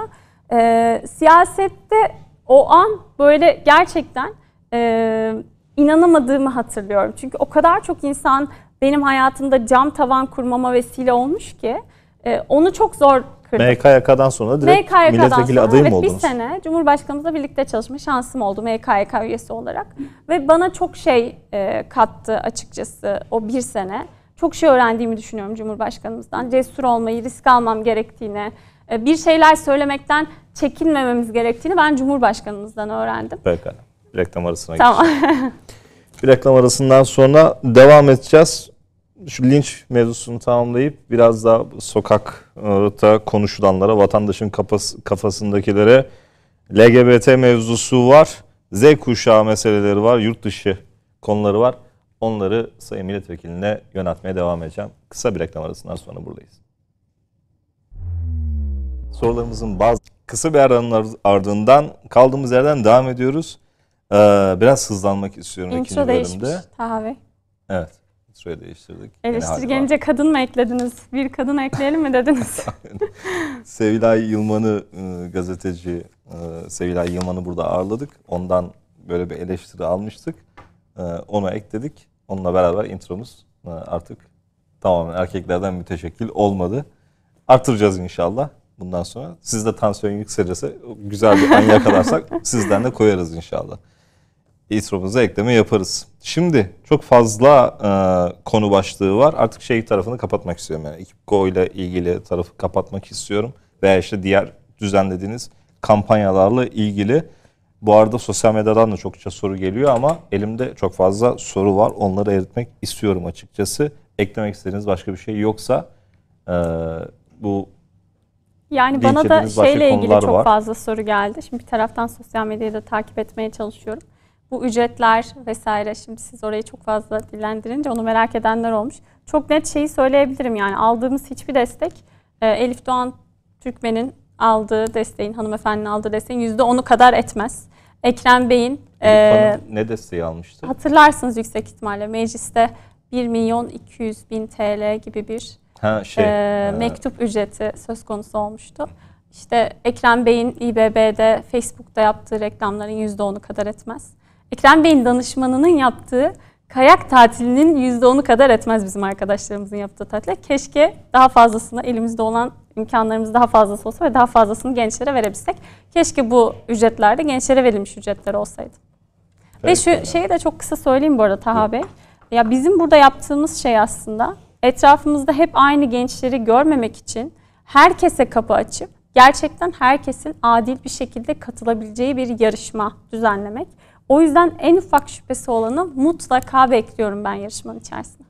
Ee, siyasette o an böyle gerçekten... E, inanamadığımı hatırlıyorum. Çünkü o kadar çok insan benim hayatımda cam tavan kurmama vesile olmuş ki e, onu çok zor kırdım. MKYK'dan sonra direkt MKYK'dan milletvekili sonra, adayı evet, oldunuz? Bir sene Cumhurbaşkanımızla birlikte çalışma şansım oldu MKYK üyesi olarak. Ve bana çok şey e, kattı açıkçası o bir sene. Çok şey öğrendiğimi düşünüyorum Cumhurbaşkanımızdan. Cesur olmayı, risk almam gerektiğini, e, bir şeyler söylemekten çekinmememiz gerektiğini ben Cumhurbaşkanımızdan öğrendim. Pekala reklam arasına tamam. geçeceğiz. bir reklam arasından sonra devam edeceğiz. Şu linç mevzusunu tamamlayıp biraz daha sokakta konuşulanlara, vatandaşın kafasındakilere LGBT mevzusu var. Z kuşağı meseleleri var, yurt dışı konuları var. Onları Sayın Milletvekiline yöneltmeye devam edeceğim. Kısa bir reklam arasından sonra buradayız. Sorularımızın bazı kısa bir aranın ardından kaldığımız yerden devam ediyoruz. Ee, biraz hızlanmak istiyorum intro ikinci değişmiş, bölümde. Taha Bey. Evet. Introyu değiştirdik. Eleştirgenice kadın mı eklediniz? Bir kadın ekleyelim mi dediniz? Sevilay Yılman'ı e, gazeteci e, Sevilay Yılman'ı burada ağırladık. Ondan böyle bir eleştiri almıştık. E, onu ekledik. Onunla beraber intromuz artık tamamen erkeklerden müteşekkil olmadı. Artıracağız inşallah bundan sonra. Sizde tansiyon yükselirse güzel bir an yakalarsak sizden de koyarız inşallah itirafımıza ekleme yaparız. Şimdi çok fazla e, konu başlığı var. Artık şey tarafını kapatmak istiyorum. Yani Go ile ilgili tarafı kapatmak istiyorum. Veya işte diğer düzenlediğiniz kampanyalarla ilgili. Bu arada sosyal medyadan da çokça soru geliyor ama elimde çok fazla soru var. Onları eritmek istiyorum açıkçası. Eklemek istediğiniz başka bir şey yoksa e, bu yani bana da şeyle ilgili çok var. fazla soru geldi. Şimdi bir taraftan sosyal medyayı da takip etmeye çalışıyorum bu ücretler vesaire şimdi siz orayı çok fazla dillendirince onu merak edenler olmuş. Çok net şeyi söyleyebilirim yani aldığımız hiçbir destek e, Elif Doğan Türkmen'in aldığı desteğin, hanımefendinin aldığı desteğin yüzde onu kadar etmez. Ekrem Bey'in e, ne desteği almıştı? Hatırlarsınız yüksek ihtimalle mecliste 1 milyon 200 bin TL gibi bir ha, şey, e, ha. E, mektup ücreti söz konusu olmuştu. İşte Ekrem Bey'in İBB'de, Facebook'ta yaptığı reklamların yüzde onu kadar etmez. Ekrem Bey'in danışmanının yaptığı kayak tatilinin %10'u kadar etmez bizim arkadaşlarımızın yaptığı tatile. Keşke daha fazlasını elimizde olan imkanlarımız daha fazlası olsa ve daha fazlasını gençlere verebilsek. Keşke bu ücretlerde gençlere verilmiş ücretler olsaydı. ve şu şeyi de çok kısa söyleyeyim bu arada Taha Bey. Ya bizim burada yaptığımız şey aslında etrafımızda hep aynı gençleri görmemek için herkese kapı açıp gerçekten herkesin adil bir şekilde katılabileceği bir yarışma düzenlemek. O yüzden en ufak şüphesi olanı mutlaka bekliyorum ben yarışmanın içerisinde.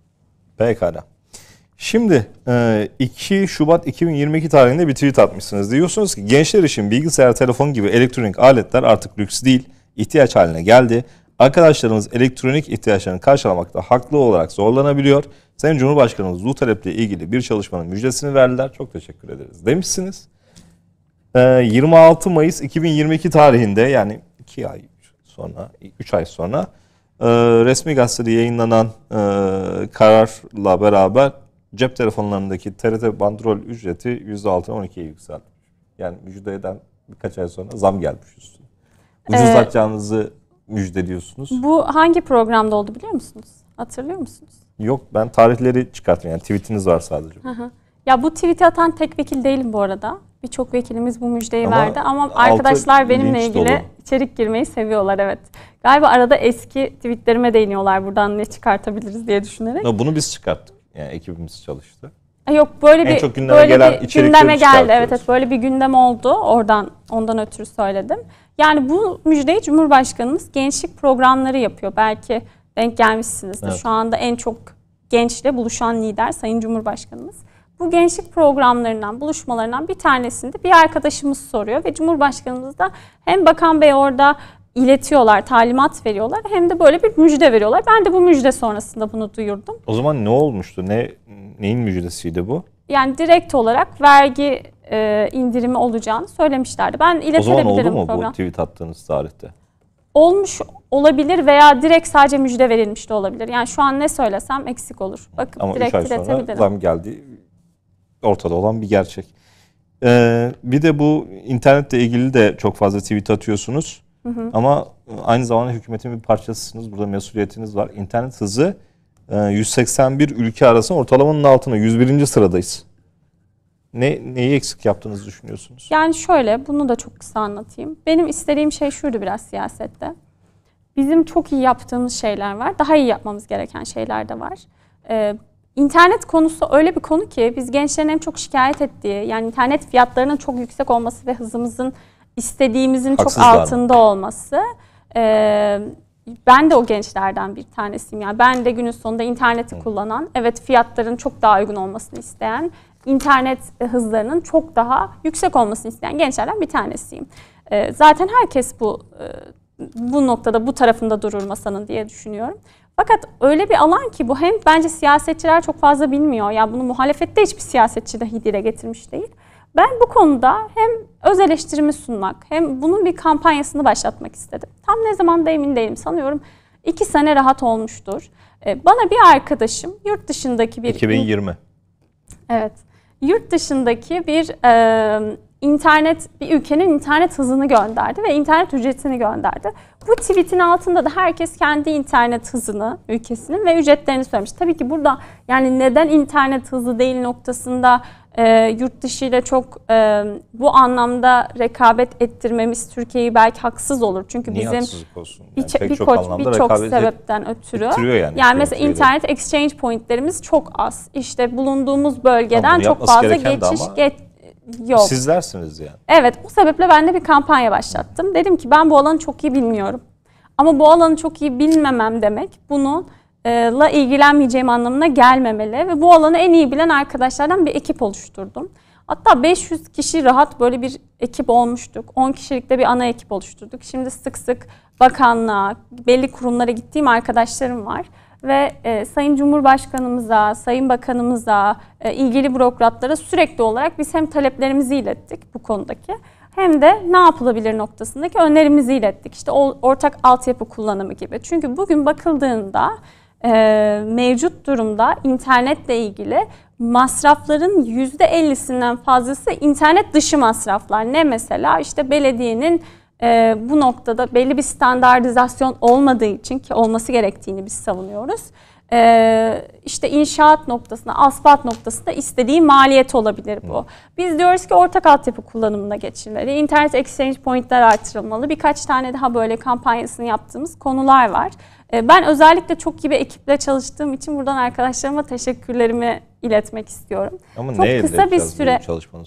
Pekala. Şimdi 2 e, Şubat 2022 tarihinde bir tweet atmışsınız. Diyorsunuz ki gençler için bilgisayar, telefon gibi elektronik aletler artık lüks değil, ihtiyaç haline geldi. Arkadaşlarımız elektronik ihtiyaçlarını karşılamakta haklı olarak zorlanabiliyor. Sayın Cumhurbaşkanımız bu taleple ilgili bir çalışmanın müjdesini verdiler. Çok teşekkür ederiz demişsiniz. 26 e, Mayıs 2022 tarihinde yani 2 ay sonra, 3 ay sonra e, resmi gazetede yayınlanan e, kararla beraber cep telefonlarındaki TRT bandrol ücreti %6'dan 12'ye yükseldi. Yani müjde eden birkaç ay sonra zam gelmiş üstüne. Ucuzlatacağınızı ee, müjdeliyorsunuz. Bu hangi programda oldu biliyor musunuz? Hatırlıyor musunuz? Yok ben tarihleri çıkartmıyorum. Yani tweetiniz var sadece. Hı hı. Ya bu tweet'i atan tek vekil değilim bu arada birçok vekilimiz bu müjdeyi Ama verdi. Ama arkadaşlar benimle ilgili dolu. içerik girmeyi seviyorlar evet. Galiba arada eski tweetlerime değiniyorlar buradan ne çıkartabiliriz diye düşünerek. Ya bunu biz çıkarttık. Yani ekibimiz çalıştı. Yok böyle en bir çok gündeme böyle gelen bir gündeme geldi. Evet evet böyle bir gündem oldu. Oradan ondan ötürü söyledim. Yani bu müjdeyi Cumhurbaşkanımız gençlik programları yapıyor. Belki denk gelmişsinizdir. Evet. Şu anda en çok gençle buluşan lider Sayın Cumhurbaşkanımız. Bu gençlik programlarından, buluşmalarından bir tanesinde bir arkadaşımız soruyor ve Cumhurbaşkanımız da hem Bakan Bey orada iletiyorlar, talimat veriyorlar hem de böyle bir müjde veriyorlar. Ben de bu müjde sonrasında bunu duyurdum. O zaman ne olmuştu? Ne neyin müjdesiydi bu? Yani direkt olarak vergi e, indirimi olacağını söylemişlerdi. Ben iletebilirim. O zaman oldu mu program. bu tweet attığınız tarihte? Olmuş olabilir veya direkt sadece müjde verilmiş de olabilir. Yani şu an ne söylesem eksik olur. Bakıp Ama direkt ay sonra iletebilirim. zam geldi ortada olan bir gerçek. Ee, bir de bu internetle ilgili de çok fazla tweet atıyorsunuz. Hı hı. Ama aynı zamanda hükümetin bir parçasısınız. Burada mesuliyetiniz var. İnternet hızı 181 e, ülke arasında ortalamanın altına 101. sıradayız. Ne, neyi eksik yaptığınızı düşünüyorsunuz? Yani şöyle bunu da çok kısa anlatayım. Benim istediğim şey şuydu biraz siyasette. Bizim çok iyi yaptığımız şeyler var. Daha iyi yapmamız gereken şeyler de var. Ee, İnternet konusu öyle bir konu ki biz gençlerin en çok şikayet ettiği yani internet fiyatlarının çok yüksek olması ve hızımızın istediğimizin Haksızlar çok altında mı? olması. Ee, ben de o gençlerden bir tanesiyim. Yani ben de günün sonunda interneti kullanan, evet fiyatların çok daha uygun olmasını isteyen, internet hızlarının çok daha yüksek olmasını isteyen gençlerden bir tanesiyim. Ee, zaten herkes bu bu noktada bu tarafında durur masanın diye düşünüyorum. Fakat öyle bir alan ki bu hem bence siyasetçiler çok fazla bilmiyor. Yani bunu muhalefette hiçbir siyasetçi dahi dile getirmiş değil. Ben bu konuda hem öz eleştirimi sunmak hem bunun bir kampanyasını başlatmak istedim. Tam ne zaman da emin değilim sanıyorum iki sene rahat olmuştur. Ee, bana bir arkadaşım yurt dışındaki bir... 2020. Evet. Yurt dışındaki bir e, internet bir ülkenin internet hızını gönderdi ve internet ücretini gönderdi. Bu tweetin altında da herkes kendi internet hızını, ülkesinin ve ücretlerini söylemiş. Tabii ki burada yani neden internet hızı değil noktasında e, yurt dışı ile çok e, bu anlamda rekabet ettirmemiz Türkiye'yi belki haksız olur. Çünkü Niye bizim birçok yani bir çok, bir çok sebepten ötürü. Yani, yani mesela internet exchange pointlerimiz çok az. İşte bulunduğumuz bölgeden çok fazla geçiş geç, yok. Sizlersiniz yani. Evet bu sebeple ben de bir kampanya başlattım. Dedim ki ben bu alanı çok iyi bilmiyorum. Ama bu alanı çok iyi bilmemem demek bununla e, ilgilenmeyeceğim anlamına gelmemeli ve bu alanı en iyi bilen arkadaşlardan bir ekip oluşturdum. Hatta 500 kişi rahat böyle bir ekip olmuştuk. 10 kişilikte bir ana ekip oluşturduk. Şimdi sık sık bakanlığa, belli kurumlara gittiğim arkadaşlarım var ve e, Sayın Cumhurbaşkanımıza, Sayın Bakanımıza, e, ilgili bürokratlara sürekli olarak biz hem taleplerimizi ilettik bu konudaki hem de ne yapılabilir noktasındaki önerimizi ilettik. İşte ortak altyapı kullanımı gibi. Çünkü bugün bakıldığında e, mevcut durumda internetle ilgili masrafların %50'sinden fazlası internet dışı masraflar. Ne mesela işte belediyenin e, bu noktada belli bir standartizasyon olmadığı için ki olması gerektiğini biz savunuyoruz. E, işte inşaat noktasında, asfalt noktasında istediği maliyet olabilir bu. Biz diyoruz ki ortak altyapı kullanımına geçilmeli. internet exchange pointler artırılmalı. Birkaç tane daha böyle kampanyasını yaptığımız konular var. E, ben özellikle çok gibi ekiple çalıştığım için buradan arkadaşlarıma teşekkürlerimi iletmek istiyorum. Ama Çok kısa bir süre.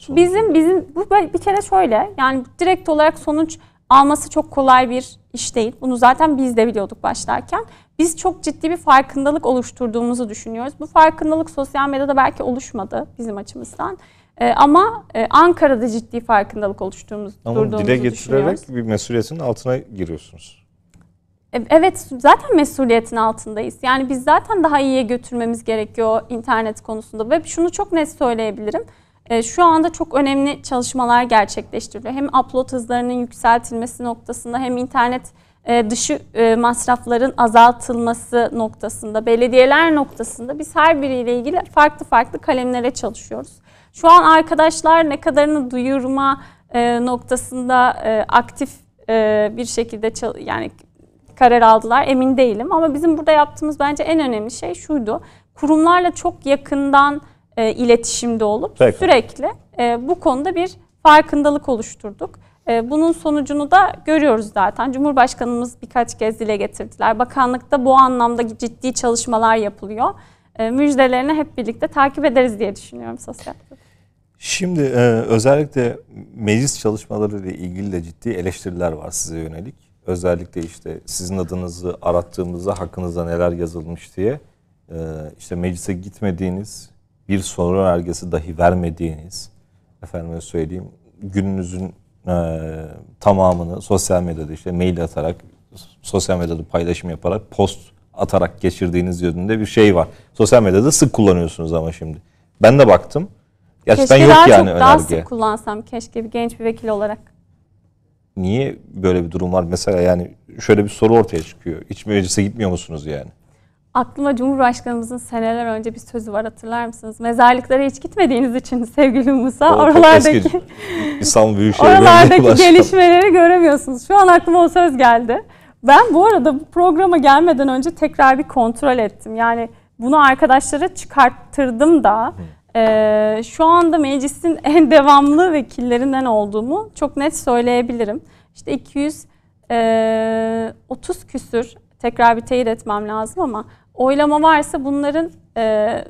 Bizim bizim bu bir kere şöyle yani direkt olarak sonuç alması çok kolay bir iş değil. Bunu zaten biz de biliyorduk başlarken. Biz çok ciddi bir farkındalık oluşturduğumuzu düşünüyoruz. Bu farkındalık sosyal medyada belki oluşmadı bizim açımızdan. Ee, ama e, Ankara'da ciddi farkındalık oluşturduğumuzu düşünüyoruz. Ama dile getirerek bir mesuliyetin altına giriyorsunuz. E, evet zaten mesuliyetin altındayız. Yani biz zaten daha iyiye götürmemiz gerekiyor internet konusunda. Ve şunu çok net söyleyebilirim. Ee, şu anda çok önemli çalışmalar gerçekleştiriliyor. Hem upload hızlarının yükseltilmesi noktasında hem internet e, dışı e, masrafların azaltılması noktasında, belediyeler noktasında biz her biriyle ilgili farklı farklı kalemlere çalışıyoruz. Şu an arkadaşlar ne kadarını duyurma e, noktasında aktif bir şekilde yani karar aldılar emin değilim ama bizim burada yaptığımız bence en önemli şey şuydu. Kurumlarla çok yakından e, iletişimde olup Peki. sürekli e, bu konuda bir farkındalık oluşturduk. E, bunun sonucunu da görüyoruz zaten. Cumhurbaşkanımız birkaç kez dile getirdiler. Bakanlıkta bu anlamda ciddi çalışmalar yapılıyor. E, müjdelerini hep birlikte takip ederiz diye düşünüyorum sosyal. Şimdi e, özellikle meclis çalışmaları ile ilgili de ciddi eleştiriler var size yönelik. Özellikle işte sizin adınızı arattığımızda hakkınızda neler yazılmış diye e, işte meclise gitmediğiniz bir soru önergesi dahi vermediğiniz efendime söyleyeyim gününüzün e, tamamını sosyal medyada işte mail atarak sosyal medyada paylaşım yaparak post atarak geçirdiğiniz yönünde bir şey var. Sosyal medyada sık kullanıyorsunuz ama şimdi. Ben de baktım. Gerçekten keşke yok daha yani çok önerge. daha sık kullansam keşke bir genç bir vekil olarak. Niye böyle bir durum var? Mesela yani şöyle bir soru ortaya çıkıyor. İç meclise gitmiyor musunuz yani? aklıma Cumhurbaşkanımızın seneler önce bir sözü var hatırlar mısınız? Mezarlıklara hiç gitmediğiniz için sevgili Musa o, oralardaki İstanbul Büyükşehir oralardaki gelişmeleri göremiyorsunuz. Şu an aklıma o söz geldi. Ben bu arada bu programa gelmeden önce tekrar bir kontrol ettim. Yani bunu arkadaşlara çıkarttırdım da e, şu anda meclisin en devamlı vekillerinden olduğumu çok net söyleyebilirim. İşte 230 e, küsür tekrar bir teyit etmem lazım ama oylama varsa bunların e,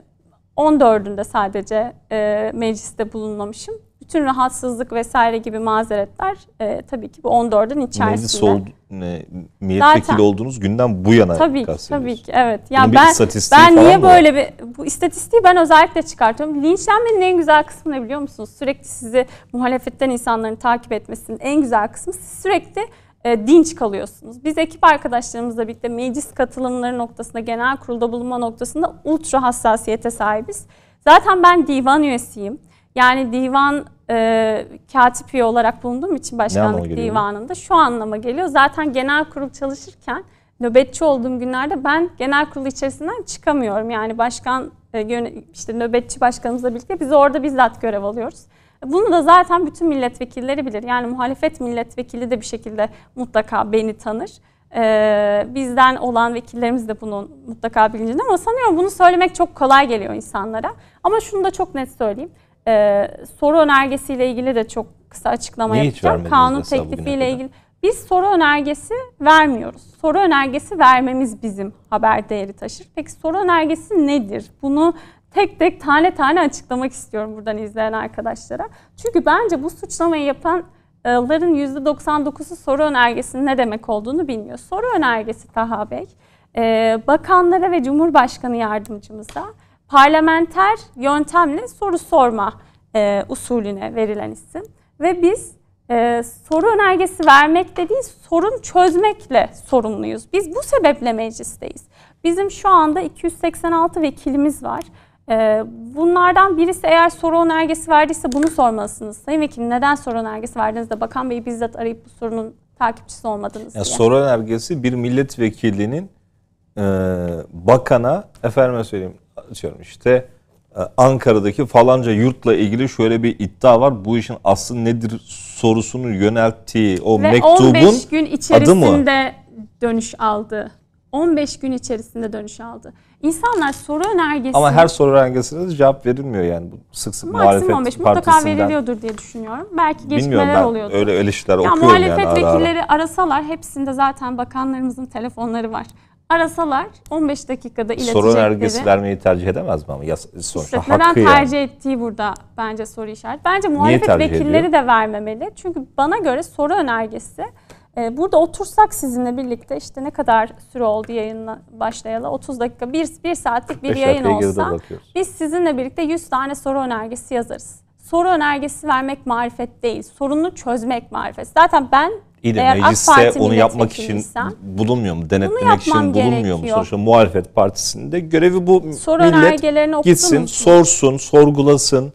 14'ünde sadece e, mecliste bulunmamışım. Bütün rahatsızlık vesaire gibi mazeretler e, tabii ki bu 14'ün içerisinde. Meclis ol, ne, milletvekili Zaten, olduğunuz günden bu yana tabii ki, tabii ki evet. Ya yani ben ben niye böyle bir bu istatistiği ben özellikle çıkartıyorum. Linçlenmenin en güzel kısmı ne biliyor musunuz? Sürekli sizi muhalefetten insanların takip etmesinin en güzel kısmı sürekli e, dinç kalıyorsunuz. Biz ekip arkadaşlarımızla birlikte meclis katılımları noktasında, genel kurulda bulunma noktasında ultra hassasiyete sahibiz. Zaten ben divan üyesiyim. Yani divan e, katip üye olarak bulunduğum için başkanlık divanında şu anlama geliyor. Zaten genel kurul çalışırken nöbetçi olduğum günlerde ben genel kurul içerisinden çıkamıyorum. Yani başkan e, işte nöbetçi başkanımızla birlikte biz orada bizzat görev alıyoruz. Bunu da zaten bütün milletvekilleri bilir. Yani muhalefet milletvekili de bir şekilde mutlaka beni tanır. Ee, bizden olan vekillerimiz de bunun mutlaka bilincinde ama sanıyorum bunu söylemek çok kolay geliyor insanlara. Ama şunu da çok net söyleyeyim. Ee, soru önergesiyle ilgili de çok kısa açıklama Niye yapacağım. Kanun teklifiyle ilgili. Biz soru önergesi vermiyoruz. Soru önergesi vermemiz bizim haber değeri taşır. Peki soru önergesi nedir? Bunu tek tek tane tane açıklamak istiyorum buradan izleyen arkadaşlara. Çünkü bence bu suçlamayı yapanların %99'u soru önergesinin ne demek olduğunu bilmiyor. Soru önergesi Taha Bey, e, bakanlara ve Cumhurbaşkanı yardımcımıza parlamenter yöntemle soru sorma e, usulüne verilen isim. Ve biz e, soru önergesi vermek değil, sorun çözmekle sorumluyuz. Biz bu sebeple meclisteyiz. Bizim şu anda 286 vekilimiz var. Ee, bunlardan birisi eğer soru önergesi verdiyse bunu sormalısınız. Sayın Vekilim neden soru önergesi verdiniz de Bakan Bey'i bizzat arayıp bu sorunun takipçisi olmadınız ya diye. Soru önergesi bir milletvekilinin e, bakana efendime söyleyeyim atıyorum işte e, Ankara'daki falanca yurtla ilgili şöyle bir iddia var. Bu işin aslı nedir sorusunu yönelttiği o Ve mektubun 15 gün içerisinde adı mı? dönüş aldı. 15 gün içerisinde dönüş aldı. İnsanlar soru önergesi... Ama her soru önergesine de cevap verilmiyor yani. Bu sık sık Maksimum muhalefet 15 mutlaka veriliyordur diye düşünüyorum. Belki gecikmeler oluyordur. öyle, öyle şeyler ya, okuyorum muhalefet yani. Muhalefet vekilleri ara arasalar hepsinde zaten bakanlarımızın telefonları var. Arasalar 15 dakikada iletecekleri... Soru önergesi vermeyi tercih edemez mi ama? Ya, sonuçta hakkı neden tercih ettiği burada bence soru işareti. Bence muhalefet vekilleri ediyor? de vermemeli. Çünkü bana göre soru önergesi ee, burada otursak sizinle birlikte işte ne kadar süre oldu yayınla başlayalı? 30 dakika, 1, bir saatlik bir yayın olsa biz sizinle birlikte 100 tane soru önergesi yazarız. Soru önergesi vermek marifet değil, sorununu çözmek marifet. Zaten ben İyi de Eğer mecliste onu yapmak için bulunmuyor mu? Denetlemek için bulunmuyor gerekiyor. mu? Sonuçta muhalefet partisinde görevi bu Soru millet gitsin, mu? sorsun, sorgulasın,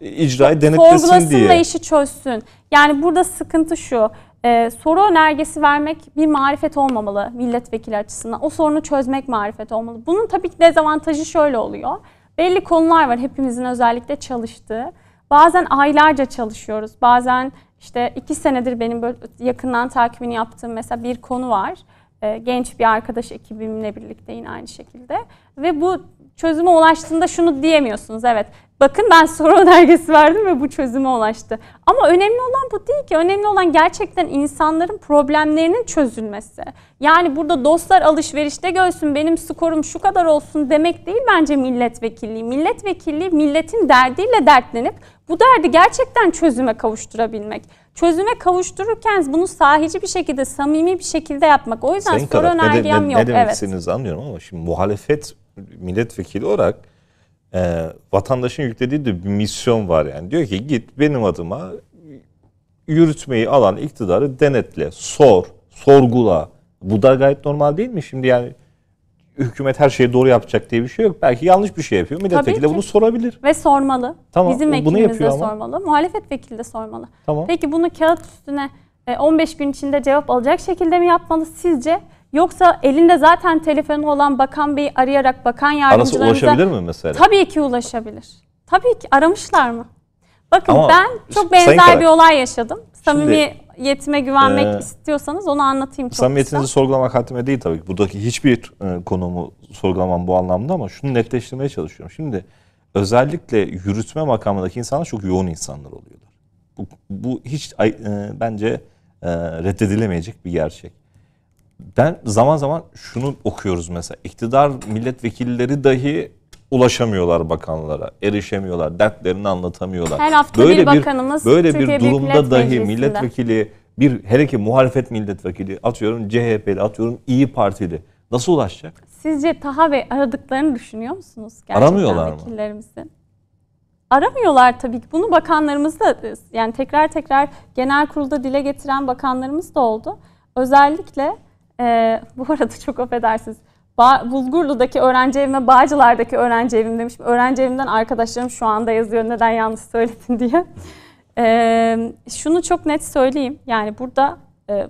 icrayı denetlesin sorgulasın diye. Sorgulasın ve işi çözsün. Yani burada sıkıntı şu. Ee, soru önergesi vermek bir marifet olmamalı milletvekili açısından. O sorunu çözmek marifet olmalı. Bunun tabii ki dezavantajı şöyle oluyor. Belli konular var hepimizin özellikle çalıştığı. Bazen aylarca çalışıyoruz. Bazen işte iki senedir benim böyle yakından takibini yaptığım mesela bir konu var. Ee, genç bir arkadaş ekibimle birlikte yine aynı şekilde. Ve bu çözüme ulaştığında şunu diyemiyorsunuz. Evet Bakın ben soru önergesi verdim ve bu çözüme ulaştı. Ama önemli olan bu değil ki. Önemli olan gerçekten insanların problemlerinin çözülmesi. Yani burada dostlar alışverişte görsün, benim skorum şu kadar olsun demek değil bence milletvekilliği. Milletvekilliği milletin derdiyle dertlenip bu derdi gerçekten çözüme kavuşturabilmek. Çözüme kavuştururken bunu sahici bir şekilde, samimi bir şekilde yapmak. O yüzden Sayın soru Karak, önergem ne, ne, Ne demek evet. anlıyorum ama şimdi muhalefet milletvekili olarak e, vatandaşın yüklediği de bir misyon var yani. Diyor ki git benim adıma yürütmeyi alan iktidarı denetle, sor, sorgula. Bu da gayet normal değil mi? Şimdi yani hükümet her şeyi doğru yapacak diye bir şey yok. Belki yanlış bir şey yapıyor. Milletvekili de bunu sorabilir. Ve sormalı. Tamam, Bizim vekilimiz de sormalı. Muhalefet vekili de sormalı. Tamam. Peki bunu kağıt üstüne 15 e, gün içinde cevap alacak şekilde mi yapmalı sizce? Yoksa elinde zaten telefonu olan bakan beyi arayarak bakan yardımcılarınıza... Arası ulaşabilir mi mesela? Tabii ki ulaşabilir. Tabii ki aramışlar mı? Bakın Ama ben çok benzer Karak, bir olay yaşadım. Samimi yetime güvenmek e, istiyorsanız onu anlatayım çok Samimiyetinizi kısa. sorgulamak haddime değil tabii ki. Buradaki hiçbir e, konumu sorgulamam bu anlamda ama şunu netleştirmeye çalışıyorum. Şimdi özellikle yürütme makamındaki insanlar çok yoğun insanlar oluyorlar. Bu, bu hiç e, bence e, reddedilemeyecek bir gerçek ben zaman zaman şunu okuyoruz mesela. İktidar milletvekilleri dahi ulaşamıyorlar bakanlara, erişemiyorlar, dertlerini anlatamıyorlar. Her hafta böyle bir bakanımız bir, böyle Türkiye bir durumda Millet dahi milletvekili bir hele ki muhalefet milletvekili atıyorum CHP'li atıyorum İyi Partili nasıl ulaşacak? Sizce Taha Bey aradıklarını düşünüyor musunuz? Gerçekten Aramıyorlar mı? Aramıyorlar tabii ki. Bunu bakanlarımız da yani tekrar tekrar genel kurulda dile getiren bakanlarımız da oldu. Özellikle ee, bu arada çok affedersiniz. Ba- Bulgurlu'daki öğrenci evime, Bağcılar'daki öğrenci evim demiş. Öğrenci evimden arkadaşlarım şu anda yazıyor neden yanlış söyledin diye. Ee, şunu çok net söyleyeyim. Yani burada e,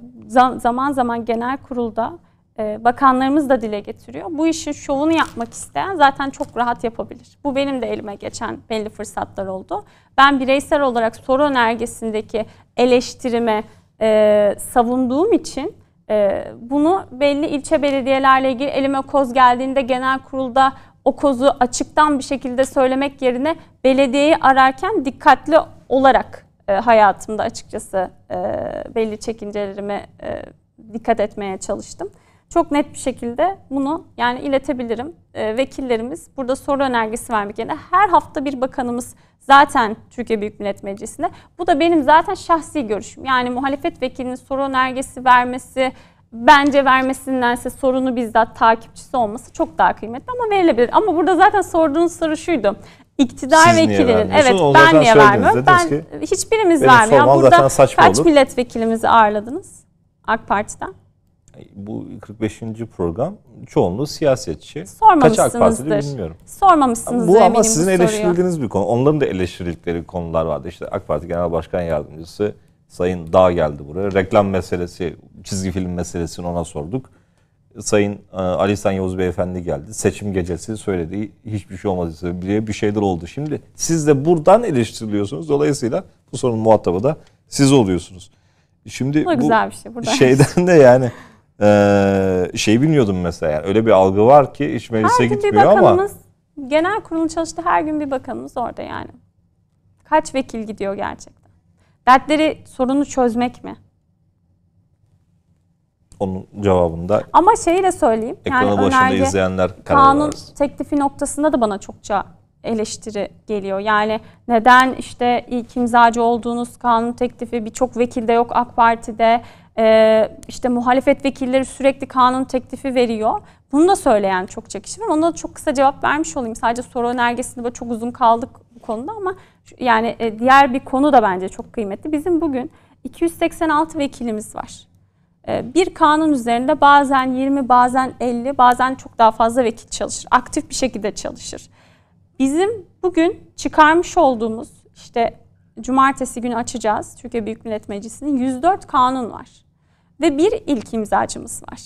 zaman zaman genel kurulda e, bakanlarımız da dile getiriyor. Bu işin şovunu yapmak isteyen zaten çok rahat yapabilir. Bu benim de elime geçen belli fırsatlar oldu. Ben bireysel olarak soru önergesindeki eleştirime e, savunduğum için ee, bunu belli ilçe belediyelerle ilgili elime koz geldiğinde genel kurulda o kozu açıktan bir şekilde söylemek yerine belediyeyi ararken dikkatli olarak e, hayatımda açıkçası e, belli çekincelerime e, dikkat etmeye çalıştım çok net bir şekilde bunu yani iletebilirim. E, vekillerimiz burada soru önergesi vermek yerine her hafta bir bakanımız zaten Türkiye Büyük Millet Meclisi'nde. Bu da benim zaten şahsi görüşüm. Yani muhalefet vekilinin soru önergesi vermesi bence vermesindense sorunu bizzat takipçisi olması çok daha kıymetli ama verilebilir. Ama burada zaten sorduğunuz soru şuydu. İktidar vekilinin evet o ben niye vermiyorum? Ben ki, hiçbirimiz vermiyor. Burada kaç olur. milletvekilimizi ağırladınız AK Parti'den? bu 45. program çoğunluğu siyasetçi. Sormamışsınızdır. Kaç AK bilmiyorum. Sormamışsınızdır Bu ama sizin eleştirildiğiniz bir konu. Onların da eleştirildikleri konular vardı. İşte AK Parti Genel Başkan Yardımcısı Sayın Dağ geldi buraya. Reklam meselesi, çizgi film meselesini ona sorduk. Sayın e, Ali İhsan Yavuz Beyefendi geldi. Seçim gecesi söyledi. Hiçbir şey olmadı diye bir şeyler oldu. Şimdi siz de buradan eleştiriliyorsunuz. Dolayısıyla bu sorunun muhatabı da siz oluyorsunuz. Şimdi bu, bu güzel bir şey. Buradan şeyden de yani e, şey bilmiyordum mesela. Yani öyle bir algı var ki hiç meclise her gitmiyor bir ama. Genel kurulun çalıştığı her gün bir bakanımız orada yani. Kaç vekil gidiyor gerçekten? Dertleri sorunu çözmek mi? Onun cevabında. Ama şeyi de söyleyeyim. Ekranı yani başında önerge, izleyenler karar Kanun versin. teklifi noktasında da bana çokça eleştiri geliyor. Yani neden işte ilk imzacı olduğunuz kanun teklifi birçok vekilde yok AK Parti'de e, işte muhalefet vekilleri sürekli kanun teklifi veriyor. Bunu da söyleyen çok kişi var. Ona da çok kısa cevap vermiş olayım. Sadece soru önergesinde böyle çok uzun kaldık bu konuda ama yani e, diğer bir konu da bence çok kıymetli. Bizim bugün 286 vekilimiz var. Ee, bir kanun üzerinde bazen 20, bazen 50, bazen çok daha fazla vekil çalışır. Aktif bir şekilde çalışır. Bizim bugün çıkarmış olduğumuz işte cumartesi günü açacağız Türkiye Büyük Millet Meclisi'nin 104 kanun var ve bir ilk imzacımız var.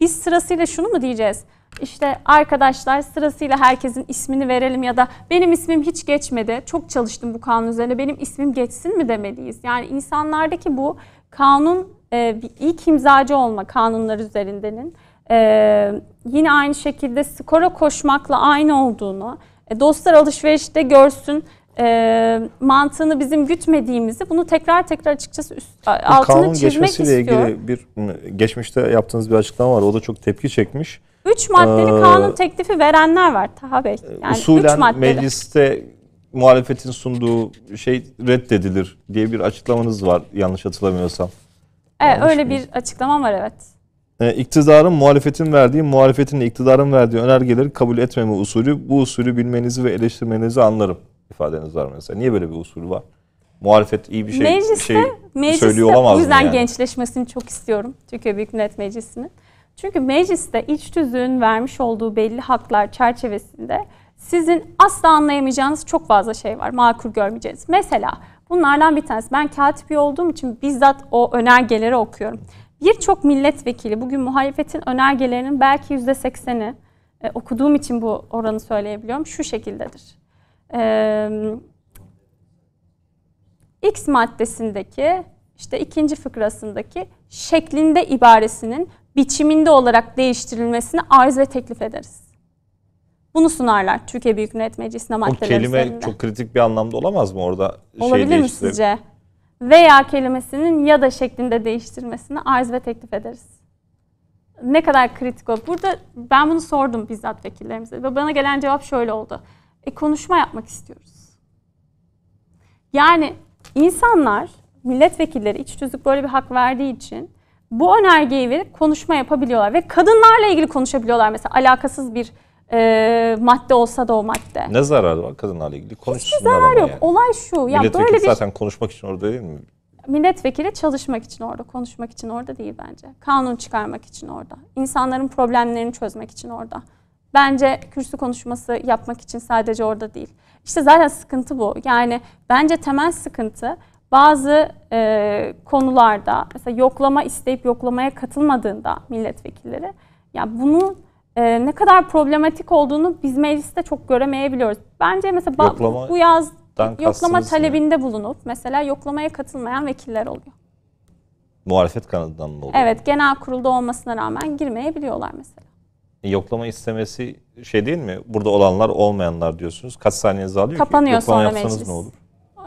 Biz sırasıyla şunu mu diyeceğiz? İşte arkadaşlar sırasıyla herkesin ismini verelim ya da benim ismim hiç geçmedi. Çok çalıştım bu kanun üzerine. Benim ismim geçsin mi demeliyiz? Yani insanlardaki bu kanun e, ilk imzacı olma kanunlar üzerindenin e, yine aynı şekilde skora koşmakla aynı olduğunu, e, dostlar alışverişte görsün e, mantığını bizim gütmediğimizi bunu tekrar tekrar açıkçası üst, altını Kanun geçmesiyle ilgili bir geçmişte yaptığınız bir açıklama var. O da çok tepki çekmiş. Üç maddeli ee, kanun teklifi verenler var Taha Bey. Yani usulen üç maddeli. mecliste muhalefetin sunduğu şey reddedilir diye bir açıklamanız var yanlış hatırlamıyorsam. Evet yanlış öyle bir açıklama var evet. E, iktidarın muhalefetin verdiği, muhalefetin iktidarın verdiği önergeleri kabul etmeme usulü, bu usulü bilmenizi ve eleştirmenizi anlarım ifadeniz var mesela. Niye böyle bir usul var? Muhalefet iyi bir şey, mecliste, şey mecliste, söylüyor olamaz O yüzden yani? gençleşmesini çok istiyorum Türkiye Büyük Millet Meclisi'nin. Çünkü mecliste iç tüzüğün vermiş olduğu belli haklar çerçevesinde sizin asla anlayamayacağınız çok fazla şey var. Makul görmeyeceğiz Mesela bunlardan bir tanesi. Ben katibi olduğum için bizzat o önergeleri okuyorum. Birçok milletvekili bugün muhalefetin önergelerinin belki %80'i e, okuduğum için bu oranı söyleyebiliyorum. Şu şekildedir. X maddesindeki işte ikinci fıkrasındaki şeklinde ibaresinin biçiminde olarak değiştirilmesini arz ve teklif ederiz. Bunu sunarlar Türkiye Büyük Millet Meclisi'ne maddeler O kelime üzerinde. çok kritik bir anlamda olamaz mı orada? Şey Olabilir şey mi sizce? Veya kelimesinin ya da şeklinde değiştirmesini arz ve teklif ederiz. Ne kadar kritik o. Burada ben bunu sordum bizzat vekillerimize ve bana gelen cevap şöyle oldu e, konuşma yapmak istiyoruz. Yani insanlar, milletvekilleri iç tüzük böyle bir hak verdiği için bu önergeyi verip konuşma yapabiliyorlar. Ve kadınlarla ilgili konuşabiliyorlar mesela alakasız bir e, madde olsa da o madde. Ne zararı var kadınlarla ilgili? Konuşsunlar Hiçbir zararı yok. Yani. Olay şu. Ya Milletvekili böyle bir... zaten konuşmak için orada değil mi? Milletvekili çalışmak için orada, konuşmak için orada değil bence. Kanun çıkarmak için orada. İnsanların problemlerini çözmek için orada. Bence kürsü konuşması yapmak için sadece orada değil. İşte zaten sıkıntı bu. Yani bence temel sıkıntı bazı e, konularda mesela yoklama isteyip yoklamaya katılmadığında milletvekilleri ya yani bunun e, ne kadar problematik olduğunu biz mecliste çok göremeyebiliyoruz. Bence mesela yoklama, bu yaz yoklama talebinde ne? bulunup mesela yoklamaya katılmayan vekiller oluyor. Muhalefet kanadından mı oluyor? Evet genel kurulda olmasına rağmen girmeyebiliyorlar mesela. E, yoklama istemesi şey değil mi? Burada olanlar olmayanlar diyorsunuz. Kaç saniyenizi alıyor Kapanıyor ki? Yoklama sonra meclis. ne olur?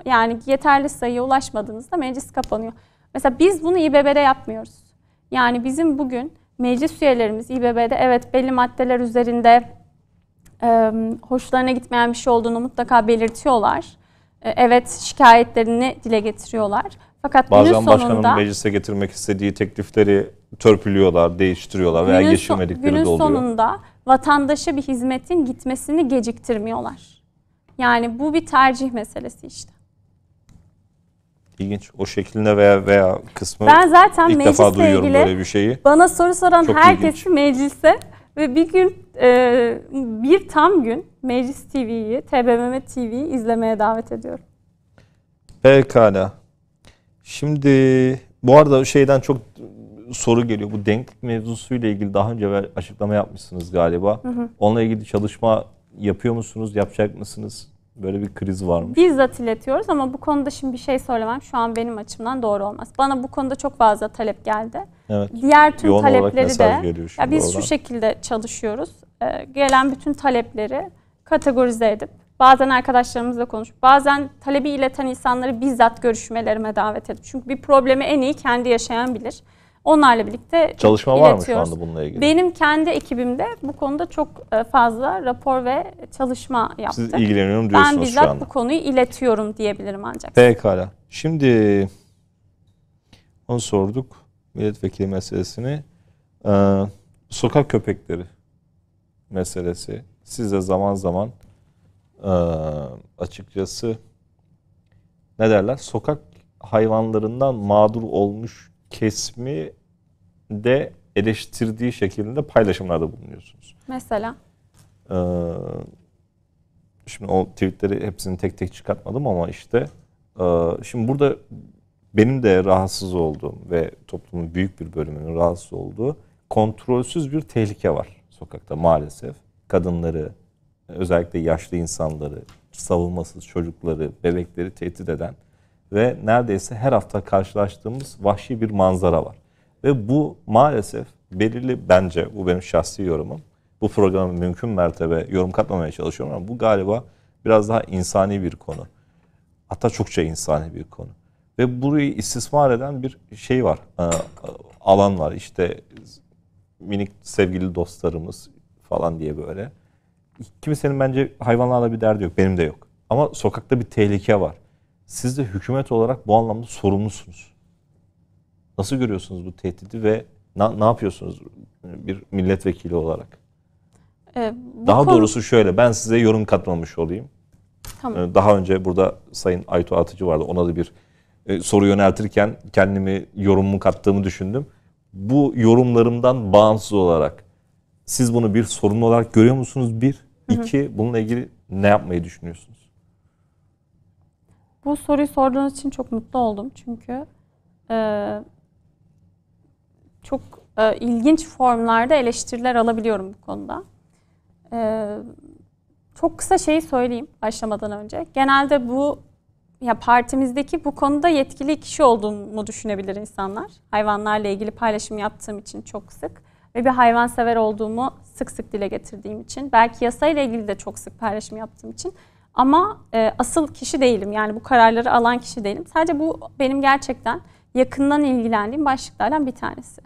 Yani yeterli sayıya ulaşmadığınızda meclis kapanıyor. Mesela biz bunu İBB'de yapmıyoruz. Yani bizim bugün meclis üyelerimiz İBB'de evet belli maddeler üzerinde e, hoşlarına gitmeyen bir şey olduğunu mutlaka belirtiyorlar. E, evet şikayetlerini dile getiriyorlar. Fakat bazen günün başkanın meclise getirmek istediği teklifleri törpülüyorlar, değiştiriyorlar veya geçirmedikleri son, de oluyor. Günün sonunda vatandaşa bir hizmetin gitmesini geciktirmiyorlar. Yani bu bir tercih meselesi işte. İlginç. O şekilde veya veya kısmı ben zaten ilk defa duyuyorum ilgili, böyle bir şeyi. Bana soru soran Çok herkesi ilginç. meclise ve bir gün e, bir tam gün Meclis TV'yi, TBMM TV'yi izlemeye davet ediyorum. Pekala. Şimdi bu arada şeyden çok soru geliyor. Bu denklik mevzusuyla ilgili daha önce açıklama yapmışsınız galiba. Hı hı. Onunla ilgili çalışma yapıyor musunuz? Yapacak mısınız? Böyle bir kriz var mı? Bizzat iletiyoruz ama bu konuda şimdi bir şey söylemem şu an benim açımdan doğru olmaz. Bana bu konuda çok fazla talep geldi. Evet. Diğer tüm Yoğun talepleri de ya biz oradan. şu şekilde çalışıyoruz. Ee, gelen bütün talepleri kategorize edip Bazen arkadaşlarımızla konuşup, bazen talebi ileten insanları bizzat görüşmelerime davet edip. Çünkü bir problemi en iyi kendi yaşayan bilir. Onlarla birlikte Çalışma var mı şu anda bununla ilgili? Benim kendi ekibimde bu konuda çok e, fazla rapor ve çalışma yaptık. Siz ilgileniyorum diyorsunuz ben bizzat şu anda. bu konuyu iletiyorum diyebilirim ancak. Pekala. Şimdi onu sorduk. Milletvekili meselesini. Ee, sokak köpekleri meselesi. Siz de zaman zaman ee, açıkçası ne derler sokak hayvanlarından mağdur olmuş kesmi de eleştirdiği şekilde paylaşımlarda bulunuyorsunuz. Mesela? Ee, şimdi o tweetleri hepsini tek tek çıkartmadım ama işte e, şimdi burada benim de rahatsız olduğum ve toplumun büyük bir bölümünün rahatsız olduğu kontrolsüz bir tehlike var sokakta maalesef. Kadınları, özellikle yaşlı insanları, savunmasız çocukları, bebekleri tehdit eden ve neredeyse her hafta karşılaştığımız vahşi bir manzara var. Ve bu maalesef belirli bence bu benim şahsi yorumum. Bu programı mümkün mertebe yorum katmamaya çalışıyorum ama bu galiba biraz daha insani bir konu. Hatta çokça insani bir konu. Ve burayı istismar eden bir şey var, e, e, alan var. İşte minik sevgili dostlarımız falan diye böyle kimsenin bence hayvanlarla bir derdi yok. Benim de yok. Ama sokakta bir tehlike var. Siz de hükümet olarak bu anlamda sorumlusunuz. Nasıl görüyorsunuz bu tehdidi ve na, ne yapıyorsunuz bir milletvekili olarak? Ee, Daha doğrusu şöyle ben size yorum katmamış olayım. Tamam. Ee, daha önce burada Sayın Aytu Atıcı vardı. Ona da bir e, soru yöneltirken kendimi yorumumu kattığımı düşündüm. Bu yorumlarımdan bağımsız olarak siz bunu bir sorumlu olarak görüyor musunuz? Bir. iki hı. bununla ilgili ne yapmayı düşünüyorsunuz? Bu soruyu sorduğunuz için çok mutlu oldum. Çünkü e, çok e, ilginç formlarda eleştiriler alabiliyorum bu konuda. E, çok kısa şeyi söyleyeyim başlamadan önce. Genelde bu ya partimizdeki bu konuda yetkili kişi olduğumu düşünebilir insanlar. Hayvanlarla ilgili paylaşım yaptığım için çok sık ve bir hayvansever olduğumu sık sık dile getirdiğim için, belki yasayla ilgili de çok sık paylaşım yaptığım için ama e, asıl kişi değilim. Yani bu kararları alan kişi değilim. Sadece bu benim gerçekten yakından ilgilendiğim başlıklardan bir tanesi.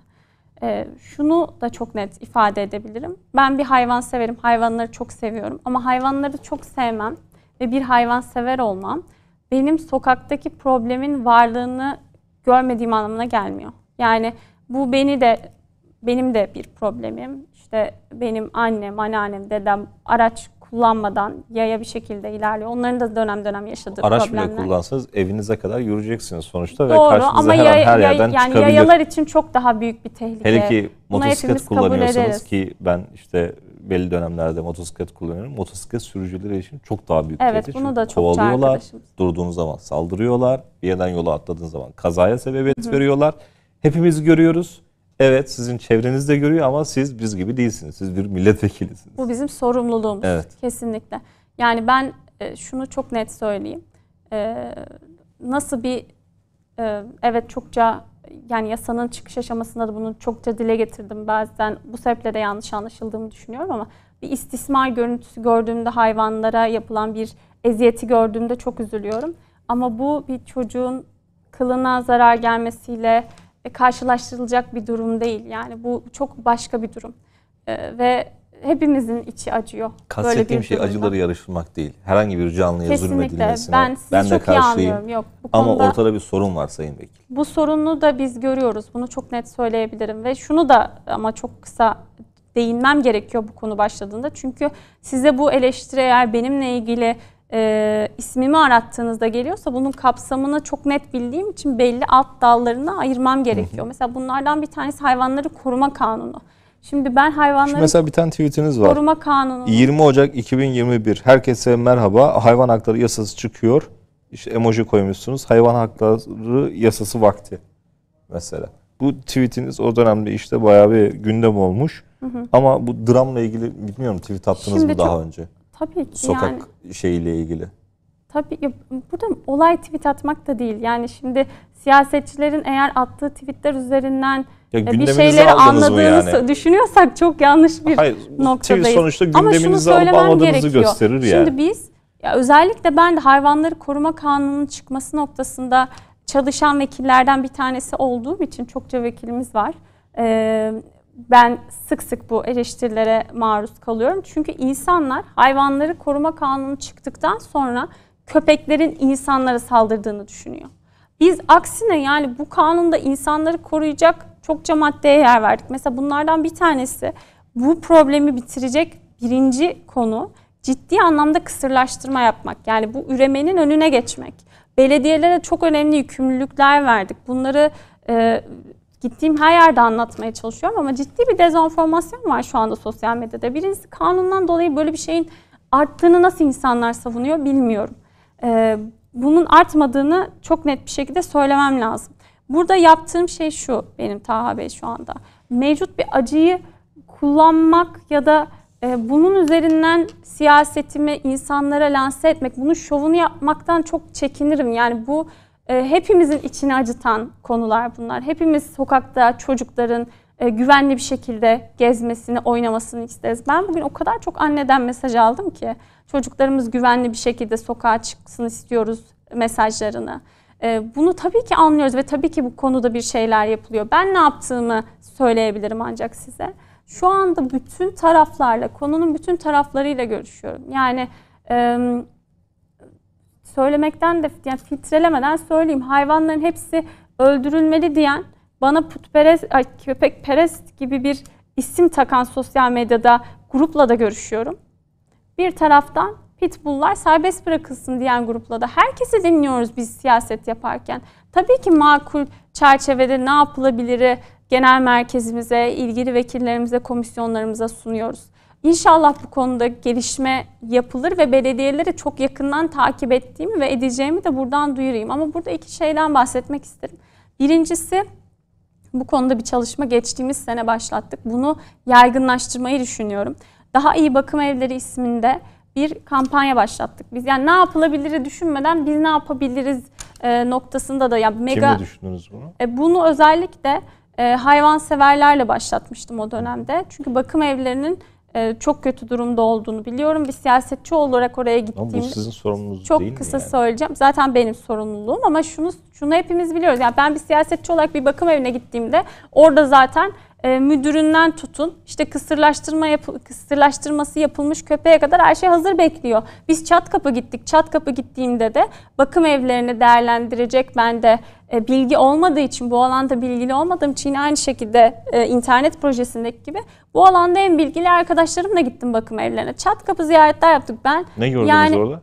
E, şunu da çok net ifade edebilirim. Ben bir hayvan severim, hayvanları çok seviyorum ama hayvanları çok sevmem ve bir hayvan sever olmam benim sokaktaki problemin varlığını görmediğim anlamına gelmiyor. Yani bu beni de benim de bir problemim. İşte benim annem, anneannem, dedem araç kullanmadan yaya bir şekilde ilerliyor. Onların da dönem dönem yaşadığı Araç problemler. Araç bile kullansanız evinize kadar yürüyeceksiniz sonuçta Doğru, ve karşınıza ama her, yaya, her yerden yani çıkabilir. yayalar için çok daha büyük bir tehlike. Hele ki motosiklet kullanıyorsanız ki ben işte belli dönemlerde motosiklet kullanıyorum. Motosiklet sürücüleri için çok daha büyük evet, tehlike. bunu da çok kovalıyorlar, durduğunuz zaman saldırıyorlar. Bir yerden yola atladığınız zaman kazaya sebebiyet Hı. veriyorlar. Hepimiz görüyoruz. Evet sizin çevrenizde görüyor ama siz biz gibi değilsiniz. Siz bir milletvekilisiniz. Bu bizim sorumluluğumuz. Evet. Kesinlikle. Yani ben e, şunu çok net söyleyeyim. E, nasıl bir e, evet çokça yani yasanın çıkış aşamasında da bunu çokça dile getirdim. Bazen bu sebeple de yanlış anlaşıldığımı düşünüyorum ama bir istismar görüntüsü gördüğümde hayvanlara yapılan bir eziyeti gördüğümde çok üzülüyorum. Ama bu bir çocuğun kılına zarar gelmesiyle e, karşılaştırılacak bir durum değil. Yani bu çok başka bir durum. E, ve hepimizin içi acıyor. Kastettiğim Böyle bir şey durumda. acıları yarışılmak değil. Herhangi bir canlıya Kesinlikle. zulmedilmesine ben, sizi ben de çok karşıyım. Iyi Yok, bu Ama konuda, ortada bir sorun var Sayın Vekil. Bu sorunu da biz görüyoruz. Bunu çok net söyleyebilirim ve şunu da ama çok kısa değinmem gerekiyor bu konu başladığında. Çünkü size bu eleştiri eğer benimle ilgili e, ismimi arattığınızda geliyorsa bunun kapsamını çok net bildiğim için belli alt dallarına ayırmam gerekiyor. Hı hı. Mesela bunlardan bir tanesi hayvanları koruma kanunu. Şimdi ben hayvanları Şimdi mesela bir tane tweetiniz var. Koruma kanunu. 20 Ocak 2021. Herkese merhaba. Hayvan hakları yasası çıkıyor. İşte emoji koymuşsunuz. Hayvan hakları yasası vakti mesela. Bu tweetiniz o dönemde işte bayağı bir gündem olmuş. Hı hı. Ama bu dramla ilgili bilmiyorum tweet attınız Şimdi mı daha çok, önce? Tabii ki Sokak yani, şeyiyle ilgili. Tabii ya burada olay tweet atmak da değil. Yani şimdi siyasetçilerin eğer attığı tweetler üzerinden ya e, bir şeyleri anladığını yani? düşünüyorsak çok yanlış bir Hayır, noktadayız. Tweet sonuçta gündeminizi alıp almadığınızı gösterir yani. Şimdi biz ya özellikle ben de hayvanları koruma kanununun çıkması noktasında çalışan vekillerden bir tanesi olduğum için çokça vekilimiz var. Ee, ben sık sık bu eleştirilere maruz kalıyorum. Çünkü insanlar hayvanları koruma kanunu çıktıktan sonra köpeklerin insanlara saldırdığını düşünüyor. Biz aksine yani bu kanunda insanları koruyacak çokça maddeye yer verdik. Mesela bunlardan bir tanesi bu problemi bitirecek birinci konu ciddi anlamda kısırlaştırma yapmak. Yani bu üremenin önüne geçmek. Belediyelere çok önemli yükümlülükler verdik. Bunları e, gittiğim her yerde anlatmaya çalışıyorum ama ciddi bir dezenformasyon var şu anda sosyal medyada. Birincisi kanundan dolayı böyle bir şeyin arttığını nasıl insanlar savunuyor bilmiyorum. Ee, bunun artmadığını çok net bir şekilde söylemem lazım. Burada yaptığım şey şu benim Taha Bey şu anda. Mevcut bir acıyı kullanmak ya da e, bunun üzerinden siyasetimi insanlara lanse etmek, bunun şovunu yapmaktan çok çekinirim. Yani bu ee, hepimizin içini acıtan konular bunlar. Hepimiz sokakta çocukların e, güvenli bir şekilde gezmesini, oynamasını isteriz. Ben bugün o kadar çok anneden mesaj aldım ki çocuklarımız güvenli bir şekilde sokağa çıksın istiyoruz mesajlarını. Ee, bunu tabii ki anlıyoruz ve tabii ki bu konuda bir şeyler yapılıyor. Ben ne yaptığımı söyleyebilirim ancak size. Şu anda bütün taraflarla, konunun bütün taraflarıyla görüşüyorum. Yani söylemekten de yani filtrelemeden söyleyeyim. Hayvanların hepsi öldürülmeli diyen bana putperest, ay, köpekperest gibi bir isim takan sosyal medyada grupla da görüşüyorum. Bir taraftan pitbulllar serbest bırakılsın diyen grupla da herkesi dinliyoruz biz siyaset yaparken. Tabii ki makul çerçevede ne yapılabilir genel merkezimize, ilgili vekillerimize, komisyonlarımıza sunuyoruz. İnşallah bu konuda gelişme yapılır ve belediyeleri çok yakından takip ettiğimi ve edeceğimi de buradan duyurayım. Ama burada iki şeyden bahsetmek isterim. Birincisi bu konuda bir çalışma geçtiğimiz sene başlattık. Bunu yaygınlaştırmayı düşünüyorum. Daha iyi bakım evleri isminde bir kampanya başlattık. Biz yani ne yapılabiliri düşünmeden biz ne yapabiliriz e, noktasında da yani mega Kimi düşündünüz bunu? E, bunu özellikle e, hayvan severlerle başlatmıştım o dönemde. Çünkü bakım evlerinin e, çok kötü durumda olduğunu biliyorum. Bir siyasetçi olarak oraya gittiğimde... Ama bu sizin sorumluluğunuz çok değil kısa yani? söyleyeceğim. Zaten benim sorumluluğum ama şunu şunu hepimiz biliyoruz. Yani ben bir siyasetçi olarak bir bakım evine gittiğimde orada zaten e, müdüründen tutun işte kısırlaştırma yapı, kısırlaştırması yapılmış köpeğe kadar her şey hazır bekliyor. Biz çat kapı gittik. Çat kapı gittiğimde de bakım evlerini değerlendirecek ben de e, bilgi olmadığı için bu alanda bilgili olmadığım için aynı şekilde e, internet projesindeki gibi bu alanda en bilgili arkadaşlarımla gittim bakım evlerine. Çat kapı ziyaretler yaptık ben. Ne gördünüz yani, orada?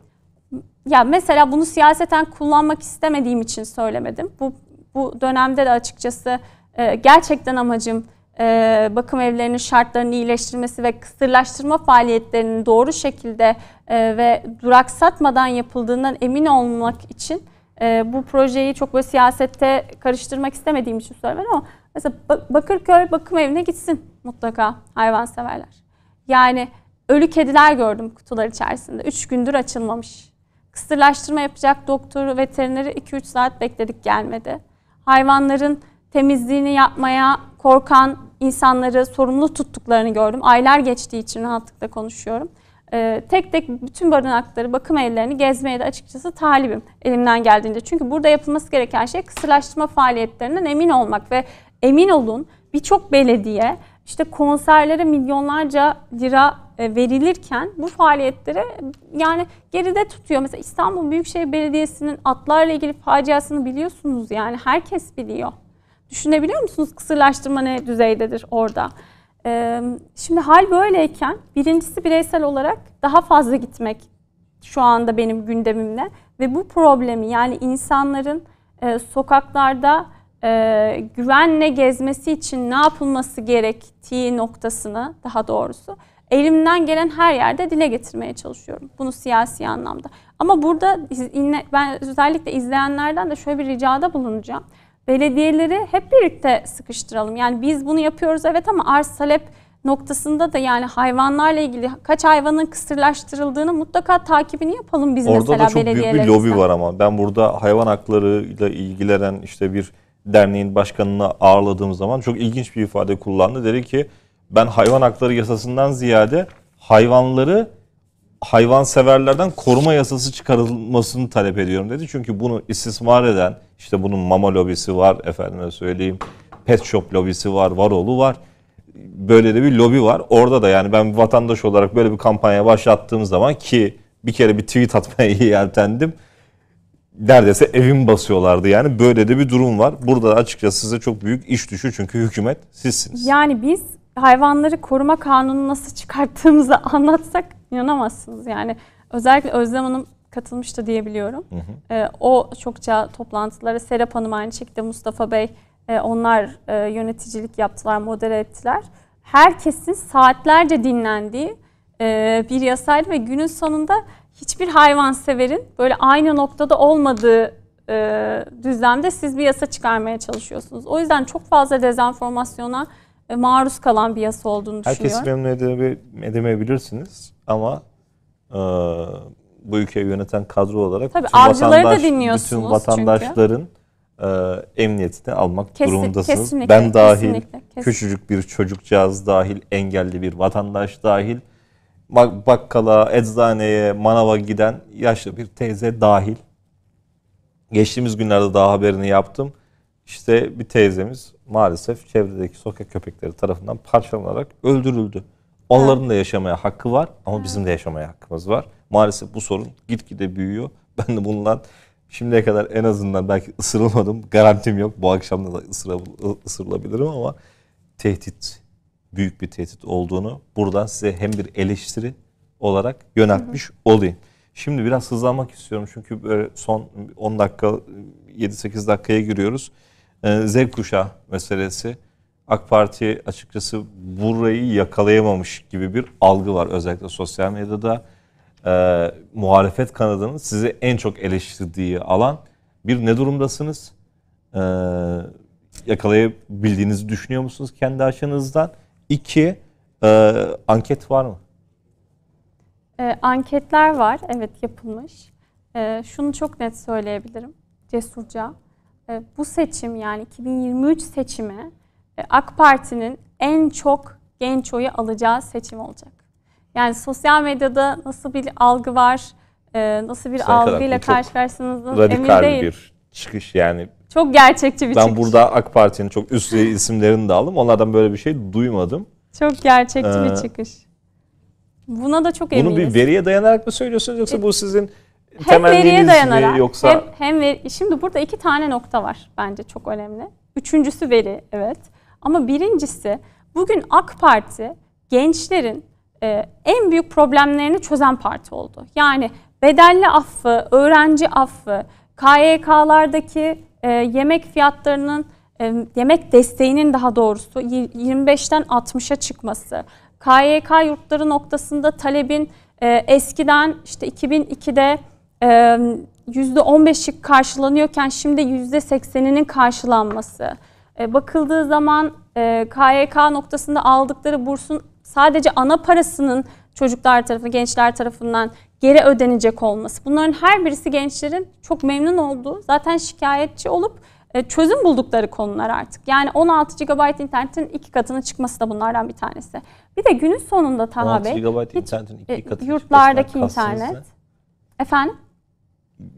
Ya mesela bunu siyaseten kullanmak istemediğim için söylemedim. Bu bu dönemde de açıkçası e, gerçekten amacım e, bakım evlerinin şartlarını iyileştirmesi ve kısırlaştırma faaliyetlerinin doğru şekilde e, ve duraksatmadan yapıldığından emin olmak için e, bu projeyi çok böyle siyasette karıştırmak istemediğim için söylemedim ama Mesela Bakırköy bakım evine gitsin mutlaka hayvanseverler. Yani ölü kediler gördüm kutular içerisinde. Üç gündür açılmamış. Kısırlaştırma yapacak doktoru, veterineri 2-3 saat bekledik gelmedi. Hayvanların temizliğini yapmaya korkan insanları sorumlu tuttuklarını gördüm. Aylar geçtiği için rahatlıkla konuşuyorum. Ee, tek tek bütün barınakları, bakım evlerini gezmeye de açıkçası talibim elimden geldiğince. Çünkü burada yapılması gereken şey kısırlaştırma faaliyetlerinden emin olmak ve Emin olun birçok belediye işte konserlere milyonlarca lira e, verilirken bu faaliyetlere yani geride tutuyor. Mesela İstanbul Büyükşehir Belediyesi'nin atlarla ilgili faciasını biliyorsunuz yani herkes biliyor. Düşünebiliyor musunuz kısırlaştırma ne düzeydedir orada? E, şimdi hal böyleyken birincisi bireysel olarak daha fazla gitmek şu anda benim gündemimde ve bu problemi yani insanların e, sokaklarda e, güvenle gezmesi için ne yapılması gerektiği noktasını daha doğrusu elimden gelen her yerde dile getirmeye çalışıyorum. Bunu siyasi anlamda. Ama burada ben özellikle izleyenlerden de şöyle bir ricada bulunacağım. Belediyeleri hep birlikte sıkıştıralım. Yani biz bunu yapıyoruz evet ama arz talep noktasında da yani hayvanlarla ilgili kaç hayvanın kısırlaştırıldığını mutlaka takibini yapalım biz Orada mesela belediyeler. Orada da çok büyük bir lobi var ama ben burada hayvan hakları ile ilgilenen işte bir Derneği'nin başkanını ağırladığım zaman çok ilginç bir ifade kullandı. Dedi ki ben hayvan hakları yasasından ziyade hayvanları hayvanseverlerden koruma yasası çıkarılmasını talep ediyorum dedi. Çünkü bunu istismar eden işte bunun mama lobisi var efendime söyleyeyim pet shop lobisi var varolu var. Böyle de bir lobi var. Orada da yani ben vatandaş olarak böyle bir kampanya başlattığım zaman ki bir kere bir tweet atmaya yeltendim neredeyse evin basıyorlardı. Yani böyle de bir durum var. Burada açıkçası size çok büyük iş düşüyor çünkü hükümet sizsiniz. Yani biz hayvanları koruma kanunu nasıl çıkarttığımızı anlatsak inanamazsınız. Yani özellikle Özlem Hanım katılmıştı diyebiliyorum. Hı ee, o çokça toplantılara Serap Hanım aynı şekilde Mustafa Bey e, onlar e, yöneticilik yaptılar, modere ettiler. Herkesin saatlerce dinlendiği e, bir yasaydı ve günün sonunda hiçbir hayvan severin böyle aynı noktada olmadığı e, düzlemde siz bir yasa çıkarmaya çalışıyorsunuz. O yüzden çok fazla dezenformasyona e, maruz kalan bir yasa olduğunu Herkesi düşünüyorum. Herkes memnun edemeyebilirsiniz ama e, bu ülkeyi yöneten kadro olarak Tabii, bütün, vatandaş, bütün vatandaşların çünkü. e, emniyetini almak Kesin, durumundasınız. ben dahil, kesinlikle, kesinlikle. küçücük bir çocukcağız dahil, engelli bir vatandaş dahil bakkala, eczaneye, manava giden yaşlı bir teyze dahil. Geçtiğimiz günlerde daha haberini yaptım. İşte bir teyzemiz maalesef çevredeki sokak köpekleri tarafından parçalanarak öldürüldü. Onların da yaşamaya hakkı var ama bizim de yaşamaya hakkımız var. Maalesef bu sorun gitgide büyüyor. Ben de bundan şimdiye kadar en azından belki ısırılmadım. Garantim yok. Bu akşam da ısırılabilirim ama tehdit büyük bir tehdit olduğunu buradan size hem bir eleştiri olarak yöneltmiş hı hı. olayım. Şimdi biraz hızlanmak istiyorum çünkü böyle son 10 dakika 7-8 dakikaya giriyoruz. Ee, Z kuşağı meselesi. AK Parti açıkçası burayı yakalayamamış gibi bir algı var özellikle sosyal medyada. Ee, muhalefet kanadının sizi en çok eleştirdiği alan bir ne durumdasınız? Ee, yakalayabildiğinizi düşünüyor musunuz kendi aşınızdan? İki, e, anket var mı? E, anketler var, evet yapılmış. E, şunu çok net söyleyebilirim, cesurca. E, bu seçim yani 2023 seçimi e, AK Parti'nin en çok genç oyu alacağı seçim olacak. Yani sosyal medyada nasıl bir algı var, e, nasıl bir Sen algıyla karşılaştığınızdan emin değil. Radikal bir çıkış yani çok gerçekçi bir ben çıkış. Ben burada AK Parti'nin çok üst düzey isimlerini de aldım. Onlardan böyle bir şey duymadım. Çok gerçekçi ee, bir çıkış. Buna da çok eminiz. Bunu bir veriye dayanarak mı söylüyorsunuz yoksa e, bu sizin hep veriye dayanarak, mi yoksa? Hem, hem veri, şimdi burada iki tane nokta var bence çok önemli. Üçüncüsü veri evet. Ama birincisi bugün AK Parti gençlerin e, en büyük problemlerini çözen parti oldu. Yani bedelli affı, öğrenci affı, KYK'lardaki e, yemek fiyatlarının e, yemek desteğinin daha doğrusu 25'ten 60'a çıkması, KYK yurtları noktasında talebin e, eskiden işte 2002'de e, yüzde %15'lik karşılanıyorken şimdi yüzde %80'inin karşılanması. E, bakıldığı zaman e, KYK noktasında aldıkları bursun sadece ana parasının çocuklar tarafı, gençler tarafından geri ödenecek olması. Bunların her birisi gençlerin çok memnun olduğu, zaten şikayetçi olup e, çözüm buldukları konular artık. Yani 16 GB internetin iki katına çıkması da bunlardan bir tanesi. Bir de günün sonunda Taha 16 Bey, GB internetin iki e, katına yurtlardaki internet. Ne? Efendim?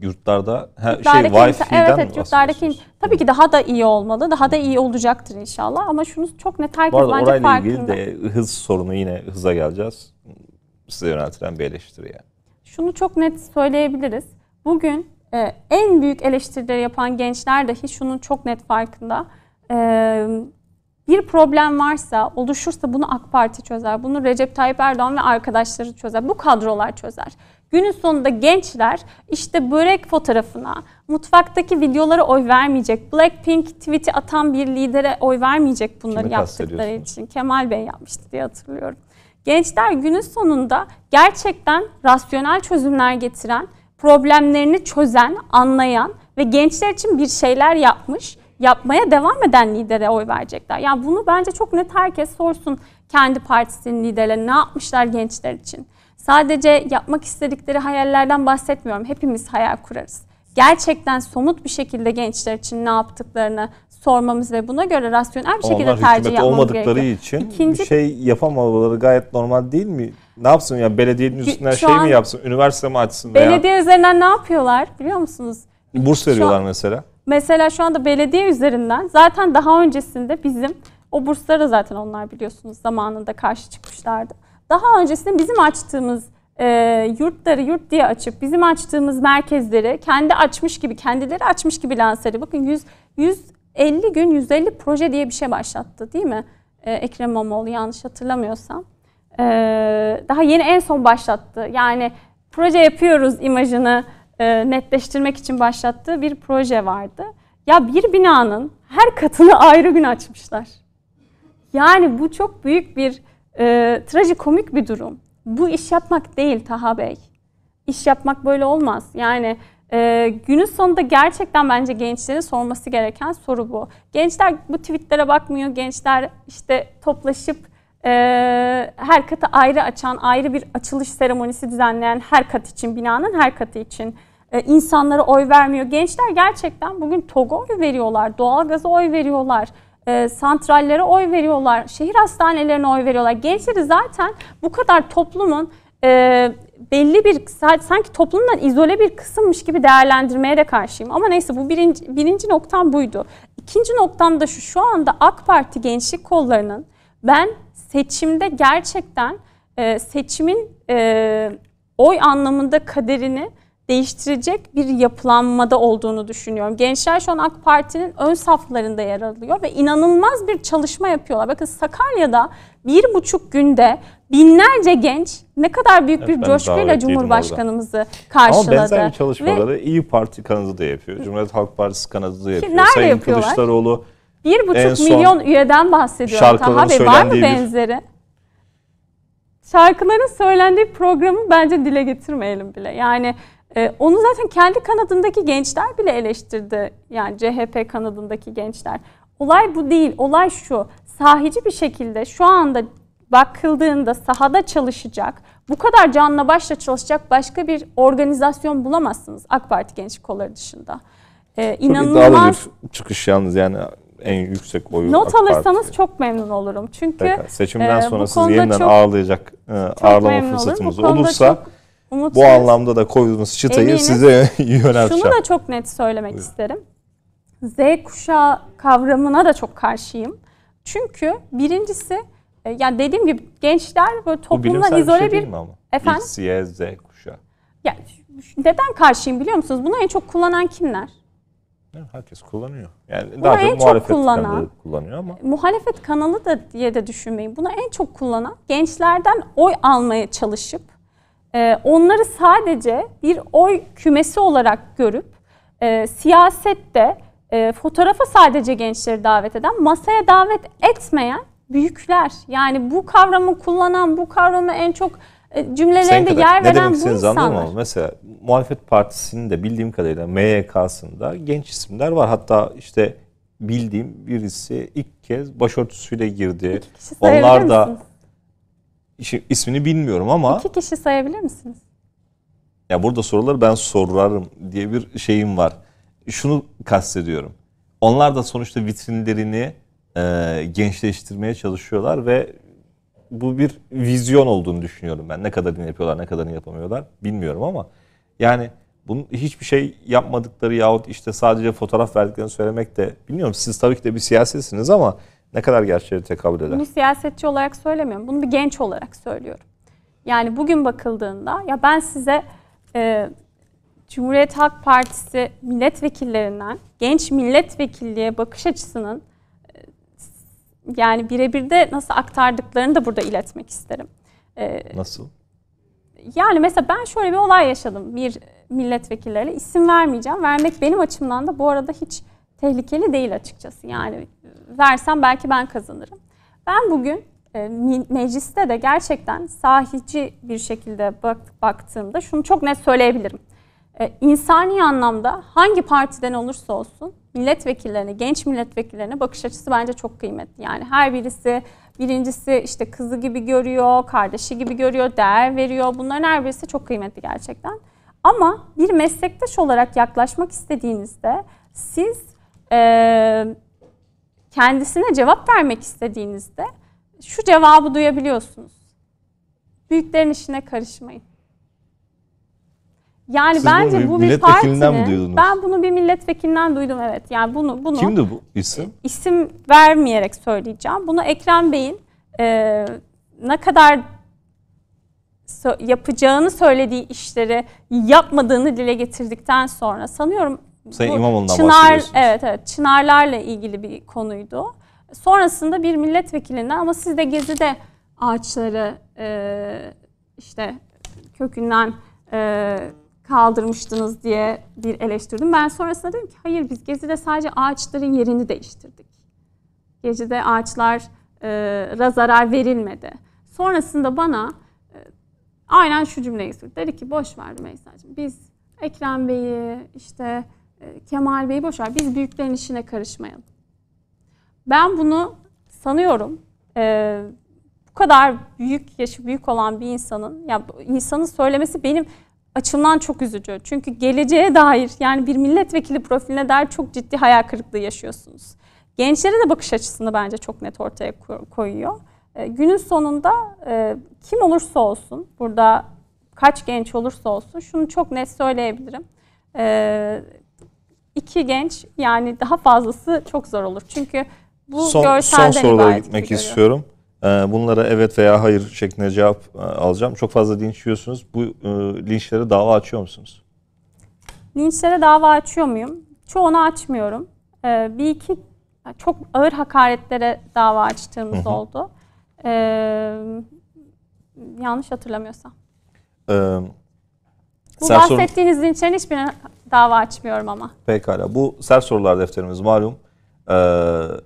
Yurtlarda her şey Wi-Fi'den evet, evet, yurtlardaki tabii ki daha da iyi olmalı. Daha da iyi olacaktır inşallah ama şunu çok net herkes Bu arada bence orayla farkında. ilgili de hız sorunu yine hıza geleceğiz. Size yöneltilen bir eleştiri yani şunu çok net söyleyebiliriz. Bugün e, en büyük eleştirileri yapan gençler dahi şunun çok net farkında. E, bir problem varsa, oluşursa bunu AK Parti çözer. Bunu Recep Tayyip Erdoğan ve arkadaşları çözer. Bu kadrolar çözer. Günün sonunda gençler işte börek fotoğrafına, mutfaktaki videolara oy vermeyecek, Blackpink tweet'i atan bir lidere oy vermeyecek bunları Kimi yaptıkları için. Kemal Bey yapmıştı diye hatırlıyorum. Gençler günün sonunda gerçekten rasyonel çözümler getiren, problemlerini çözen, anlayan ve gençler için bir şeyler yapmış, yapmaya devam eden lidere oy verecekler. Yani bunu bence çok net herkes sorsun kendi partisinin liderleri ne yapmışlar gençler için. Sadece yapmak istedikleri hayallerden bahsetmiyorum. Hepimiz hayal kurarız. Gerçekten somut bir şekilde gençler için ne yaptıklarını, sormamız ve buna göre rasyonel bir şekilde Onlar tercih yapmamız olmadıkları gerekiyor. için İkinci, bir şey yapamamaları gayet normal değil mi? Ne yapsın ya yani belediyenin üstünden şey mi yapsın? Üniversite mi açsın? Belediye veya... üzerinden ne yapıyorlar biliyor musunuz? Burs veriyorlar an, mesela. Mesela şu anda belediye üzerinden zaten daha öncesinde bizim o bursları zaten onlar biliyorsunuz zamanında karşı çıkmışlardı. Daha öncesinde bizim açtığımız e, yurtları yurt diye açıp bizim açtığımız merkezleri kendi açmış gibi kendileri açmış gibi lanse ediyor. Bakın 100, 100 50 gün 150 proje diye bir şey başlattı değil mi? Ee, Ekrem İmamoğlu yanlış hatırlamıyorsam. Ee, daha yeni en son başlattı. Yani proje yapıyoruz imajını e, netleştirmek için başlattığı bir proje vardı. Ya bir binanın her katını ayrı gün açmışlar. Yani bu çok büyük bir e, trajikomik bir durum. Bu iş yapmak değil Taha Bey. İş yapmak böyle olmaz. Yani ee, günün sonunda gerçekten bence gençlerin sorması gereken soru bu. Gençler bu tweetlere bakmıyor. Gençler işte toplaşıp e, her katı ayrı açan, ayrı bir açılış seremonisi düzenleyen her kat için, binanın her katı için e, insanlara oy vermiyor. Gençler gerçekten bugün TOG'a oy veriyorlar, doğalgaza oy veriyorlar e, santrallere oy veriyorlar, şehir hastanelerine oy veriyorlar. Gençleri zaten bu kadar toplumun e, belli bir sanki toplumdan izole bir kısımmış gibi değerlendirmeye de karşıyım. Ama neyse bu birinci, birinci noktam buydu. İkinci noktam da şu şu anda AK Parti gençlik kollarının ben seçimde gerçekten e, seçimin e, oy anlamında kaderini değiştirecek bir yapılanmada olduğunu düşünüyorum. Gençler şu an AK Parti'nin ön saflarında yer alıyor ve inanılmaz bir çalışma yapıyorlar. Bakın Sakarya'da bir buçuk günde binlerce genç ne kadar büyük bir bir coşkuyla Cumhurbaşkanımızı orada. karşıladı. Ama benzer çalışmaları ve, İyi Parti kanadı da yapıyor. Cumhuriyet Halk Partisi kanadı da yapıyor. Nerede Sayın yapıyorlar? Kılıçdaroğlu bir buçuk milyon üyeden bahsediyorum Taha Bey. Var mı benzeri? Bir... Şarkıların söylendiği programı bence dile getirmeyelim bile. Yani e, onu zaten kendi kanadındaki gençler bile eleştirdi. Yani CHP kanadındaki gençler. Olay bu değil. Olay şu. Sahici bir şekilde şu anda bakıldığında sahada çalışacak, bu kadar canla başla çalışacak başka bir organizasyon bulamazsınız AK Parti genç kolları dışında. Ee, çok inanılmaz bir çıkış yalnız yani en yüksek oyu Not AK alırsanız Parti. çok memnun olurum. Çünkü Pekala. seçimden e, sonra siz yeniden çok, ağlayacak e, ağırlama fırsatımız olursa çok Umut Bu anlamda da koyduğunuz çıtayı eminim. size yönelteceğim. Şunu da çok net söylemek Buyurun. isterim. Z kuşağı kavramına da çok karşıyım. Çünkü birincisi e, yani dediğim gibi gençler böyle toplumdan Bu izole bir, şey bir... Ama? Efendim? X, Y, Z kuşağı. Ya, neden karşıyım biliyor musunuz? Bunu en çok kullanan kimler? Herkes kullanıyor. Yani Bunu daha en çok muhalefet kullanan, kanalı kullanıyor ama. Muhalefet kanalı da diye de düşünmeyin. Bunu en çok kullanan gençlerden oy almaya çalışıp ee, onları sadece bir oy kümesi olarak görüp e, siyasette e, fotoğrafa sadece gençleri davet eden, masaya davet etmeyen büyükler. Yani bu kavramı kullanan, bu kavramı en çok e, cümlelerinde yer veren bu insanlar. Ama mesela muhalefet partisinin de bildiğim kadarıyla MYK'sında genç isimler var. Hatta işte bildiğim birisi ilk kez başörtüsüyle girdi. Onlar da misiniz? ismini bilmiyorum ama... İki kişi sayabilir misiniz? Ya burada soruları ben sorarım diye bir şeyim var. Şunu kastediyorum. Onlar da sonuçta vitrinlerini e, gençleştirmeye çalışıyorlar ve bu bir vizyon olduğunu düşünüyorum ben. Ne kadarını yapıyorlar, ne kadarını yapamıyorlar bilmiyorum ama yani bunun hiçbir şey yapmadıkları yahut işte sadece fotoğraf verdiklerini söylemek de bilmiyorum. Siz tabii ki de bir siyasetsiniz ama ne kadar gerçeğe tekabül eder? Bunu siyasetçi olarak söylemiyorum. Bunu bir genç olarak söylüyorum. Yani bugün bakıldığında ya ben size e, Cumhuriyet Halk Partisi milletvekillerinden genç milletvekilliğe bakış açısının e, yani birebir de nasıl aktardıklarını da burada iletmek isterim. E, nasıl? Yani mesela ben şöyle bir olay yaşadım bir milletvekilleriyle. isim vermeyeceğim. Vermek benim açımdan da bu arada hiç tehlikeli değil açıkçası. Yani versem belki ben kazanırım. Ben bugün e, mecliste de gerçekten sahici bir şekilde bak, baktığımda şunu çok net söyleyebilirim. E, insani anlamda hangi partiden olursa olsun milletvekillerine, genç milletvekillerine bakış açısı bence çok kıymetli. Yani her birisi birincisi işte kızı gibi görüyor, kardeşi gibi görüyor, değer veriyor. Bunların her birisi çok kıymetli gerçekten. Ama bir meslektaş olarak yaklaşmak istediğinizde siz e, kendisine cevap vermek istediğinizde şu cevabı duyabiliyorsunuz. Büyüklerin işine karışmayın. Yani Siz bence bunu bu bir partinin, ben bunu bir milletvekilinden duydum evet. Yani bunu bunu Kimdi bu isim? E, isim vermeyerek söyleyeceğim. Bunu Ekrem Bey'in e, ne kadar yapacağını söylediği işleri yapmadığını dile getirdikten sonra sanıyorum Sayın İmamoğlu'ndan Çınar, Evet evet Çınarlarla ilgili bir konuydu. Sonrasında bir milletvekilinden ama siz de Gezi'de ağaçları e, işte kökünden e, kaldırmıştınız diye bir eleştirdim. Ben sonrasında dedim ki hayır biz Gezi'de sadece ağaçların yerini değiştirdik. Gezi'de ağaçlara zarar verilmedi. Sonrasında bana e, aynen şu cümleyi söyledi. Dedi ki boş ver Rümeysa'cığım biz Ekrem Bey'i işte ee, Kemal Bey boşver biz büyüklerin işine karışmayalım. Ben bunu sanıyorum e, bu kadar büyük yaşı büyük olan bir insanın ya insanın söylemesi benim açımdan çok üzücü. Çünkü geleceğe dair yani bir milletvekili profiline dair çok ciddi hayal kırıklığı yaşıyorsunuz. Gençlere de bakış açısını bence çok net ortaya koyuyor. E, günün sonunda e, kim olursa olsun burada kaç genç olursa olsun şunu çok net söyleyebilirim. E, iki genç yani daha fazlası çok zor olur. Çünkü bu son, görselden Son sorulara gitmek istiyorum. Ee, bunlara evet veya hayır şeklinde cevap e, alacağım. Çok fazla linç yiyorsunuz. Bu e, linçlere dava açıyor musunuz? Linçlere dava açıyor muyum? Çoğunu açmıyorum. Ee, bir iki çok ağır hakaretlere dava açtığımız Hı-hı. oldu. Ee, yanlış hatırlamıyorsam. Ee, Bu bahsettiğiniz sorun... linçlerin hiçbirine Dava açmıyorum ama. Pekala. Bu sert sorular defterimiz malum. Ee,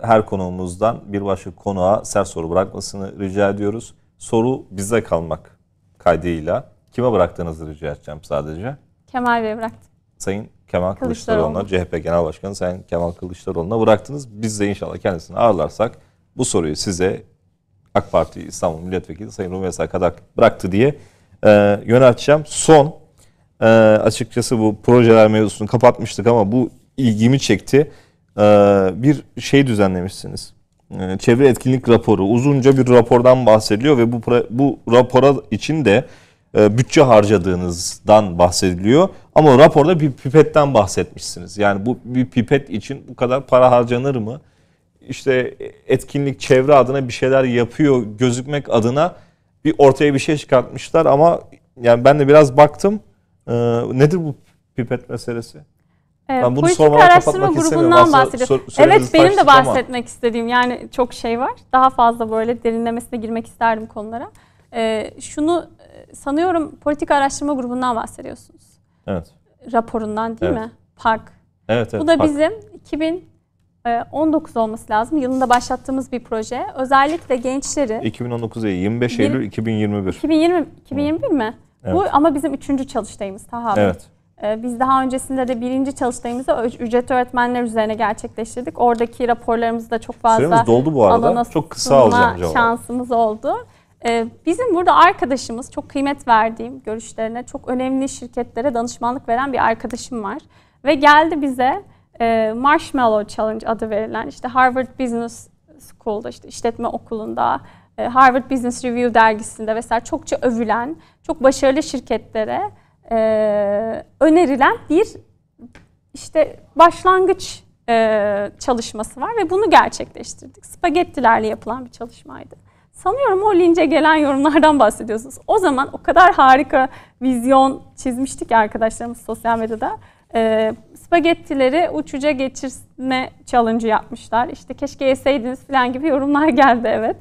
her konuğumuzdan bir başka konuğa sert soru bırakmasını rica ediyoruz. Soru bize kalmak kaydıyla. Kime bıraktığınızı rica edeceğim sadece. Kemal Bey bıraktı. Sayın Kemal Kılıçdaroğlu'na, CHP Genel Başkanı Sayın Kemal Kılıçdaroğlu'na bıraktınız. Biz de inşallah kendisini ağırlarsak bu soruyu size AK Parti İstanbul Milletvekili Sayın Rumeysa Kadak bıraktı diye e, yönelteceğim. Son e, açıkçası bu projeler mevzusunu kapatmıştık ama bu ilgimi çekti. E, bir şey düzenlemişsiniz. E, çevre etkinlik raporu. Uzunca bir rapordan bahsediliyor ve bu bu rapora için de e, bütçe harcadığınızdan bahsediliyor. Ama raporda bir pipetten bahsetmişsiniz. Yani bu bir pipet için bu kadar para harcanır mı? İşte etkinlik çevre adına bir şeyler yapıyor gözükmek adına bir ortaya bir şey çıkartmışlar ama yani ben de biraz baktım ee, nedir bu pipet meselesi? Ee, ben bunu politik araştırma grubundan bahsediyorum. Evet benim de bahsetmek ama. istediğim yani çok şey var. Daha fazla böyle derinlemesine girmek isterdim konulara. Ee, şunu e, sanıyorum politik araştırma grubundan bahsediyorsunuz. Evet. Raporundan değil evet. mi? Park. Evet, evet, Bu da park. bizim 2019 e, olması lazım. Yılında başlattığımız bir proje. Özellikle gençleri... 2019 değil, 25 Eylül 2021. 2020, 2021 mi? Bu ama bizim üçüncü çalıştayımız Taha Bey. Evet. Ee, biz daha öncesinde de birinci çalıştayımızı ücret öğretmenler üzerine gerçekleştirdik. Oradaki raporlarımızı da çok fazla Süremiz doldu bu arada. Çok kısa alacağım şansımız oldu. Ee, bizim burada arkadaşımız çok kıymet verdiğim görüşlerine çok önemli şirketlere danışmanlık veren bir arkadaşım var. Ve geldi bize e, Marshmallow Challenge adı verilen işte Harvard Business School'da işte işletme okulunda e, Harvard Business Review dergisinde vesaire çokça övülen, çok başarılı şirketlere e, önerilen bir işte başlangıç e, çalışması var ve bunu gerçekleştirdik. Spagettilerle yapılan bir çalışmaydı. Sanıyorum o lince gelen yorumlardan bahsediyorsunuz. O zaman o kadar harika vizyon çizmiştik arkadaşlarımız sosyal medyada. E, spagettileri uçuca geçirme challenge'ı yapmışlar. İşte keşke yeseydiniz falan gibi yorumlar geldi evet.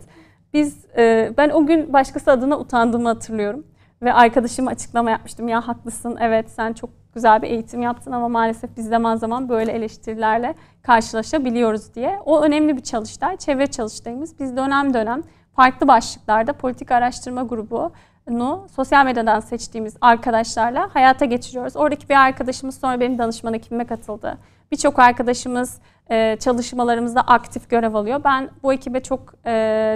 Biz e, ben o gün başkası adına utandığımı hatırlıyorum ve arkadaşım açıklama yapmıştım. Ya haklısın evet sen çok güzel bir eğitim yaptın ama maalesef biz zaman zaman böyle eleştirilerle karşılaşabiliyoruz diye. O önemli bir çalıştay, çevre çalıştayımız. Biz dönem dönem farklı başlıklarda politik araştırma grubu sosyal medyadan seçtiğimiz arkadaşlarla hayata geçiriyoruz. Oradaki bir arkadaşımız sonra benim danışman ekibime katıldı. Birçok arkadaşımız e, çalışmalarımızda aktif görev alıyor. Ben bu ekibe çok e,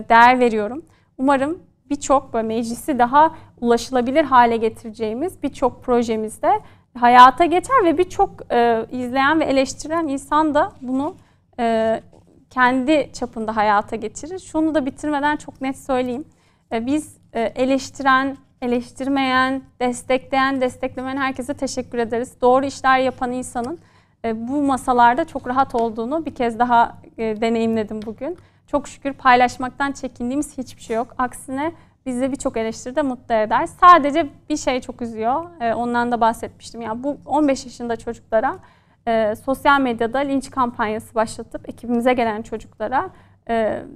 değer veriyorum. Umarım birçok meclisi daha ulaşılabilir hale getireceğimiz birçok projemizde hayata geçer ve birçok e, izleyen ve eleştiren insan da bunu e, kendi çapında hayata geçirir. Şunu da bitirmeden çok net söyleyeyim. E, biz e, eleştiren, eleştirmeyen, destekleyen, desteklemeyen herkese teşekkür ederiz. Doğru işler yapan insanın e, bu masalarda çok rahat olduğunu bir kez daha e, deneyimledim bugün. Çok şükür paylaşmaktan çekindiğimiz hiçbir şey yok. Aksine bizi birçok eleştiride mutlu eder. Sadece bir şey çok üzüyor. E, ondan da bahsetmiştim. Yani bu 15 yaşında çocuklara sosyal medyada linç kampanyası başlatıp ekibimize gelen çocuklara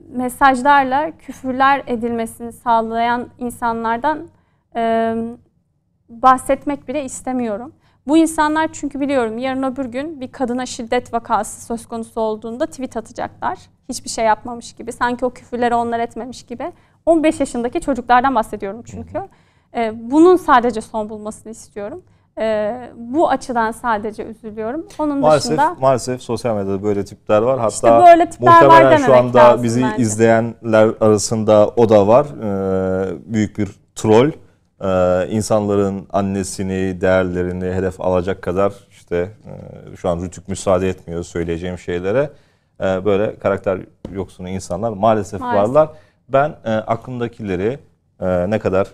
mesajlarla küfürler edilmesini sağlayan insanlardan bahsetmek bile istemiyorum. Bu insanlar çünkü biliyorum yarın öbür gün bir kadına şiddet vakası söz konusu olduğunda tweet atacaklar. Hiçbir şey yapmamış gibi, sanki o küfürleri onlar etmemiş gibi. 15 yaşındaki çocuklardan bahsediyorum çünkü. Ee, bunun sadece son bulmasını istiyorum. Ee, bu açıdan sadece üzülüyorum. Onun maalesef, dışında maalesef sosyal medyada böyle tipler var. Hatta işte böyle tipler muhtemelen var şu anda bizi bence. izleyenler arasında o da var. Ee, büyük bir troll e, insanların annesini, değerlerini hedef alacak kadar işte e, şu an rütük müsaade etmiyor söyleyeceğim şeylere. Ee, böyle karakter yoksunu insanlar maalesef, maalesef. varlar. Ben e, aklımdakileri e, ne kadar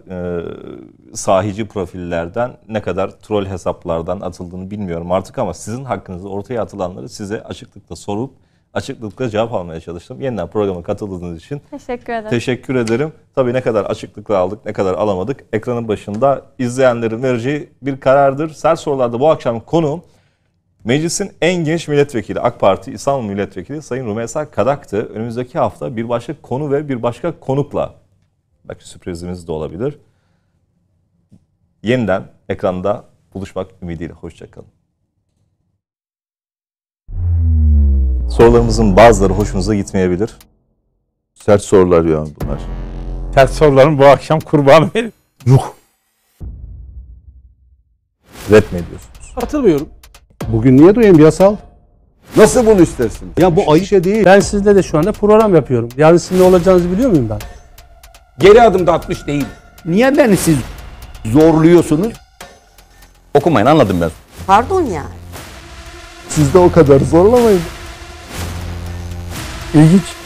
sahici profillerden, ne kadar troll hesaplardan atıldığını bilmiyorum artık ama sizin hakkınızda ortaya atılanları size açıklıkla sorup açıklıkla cevap almaya çalıştım. Yeniden programa katıldığınız için teşekkür ederim. Teşekkür ederim. Tabii ne kadar açıklıkla aldık, ne kadar alamadık. Ekranın başında izleyenlerin vereceği bir karardır. Sert sorularda bu akşam konu Meclisin en genç milletvekili AK Parti İstanbul Milletvekili Sayın Rumeysa Kadak'tı. Önümüzdeki hafta bir başka konu ve bir başka konukla belki sürprizimiz de olabilir. Yeniden ekranda buluşmak ümidiyle. Hoşçakalın. Sorularımızın bazıları hoşunuza gitmeyebilir. Sert sorular yani bunlar. Sert soruların bu akşam kurbanı benim. Yok. Red mi ediyorsunuz? Hatırlamıyorum. Bugün niye duyayım yasal? Nasıl bunu istersin? Ya bu ayşe değil. Ben sizle de şu anda program yapıyorum. Yarın sizin ne olacağınızı biliyor muyum ben? Geri adım da atmış değil. Niye beni siz zorluyorsunuz? Okumayın anladım ben. Pardon yani. Siz de o kadar zorlamayın. İlginç.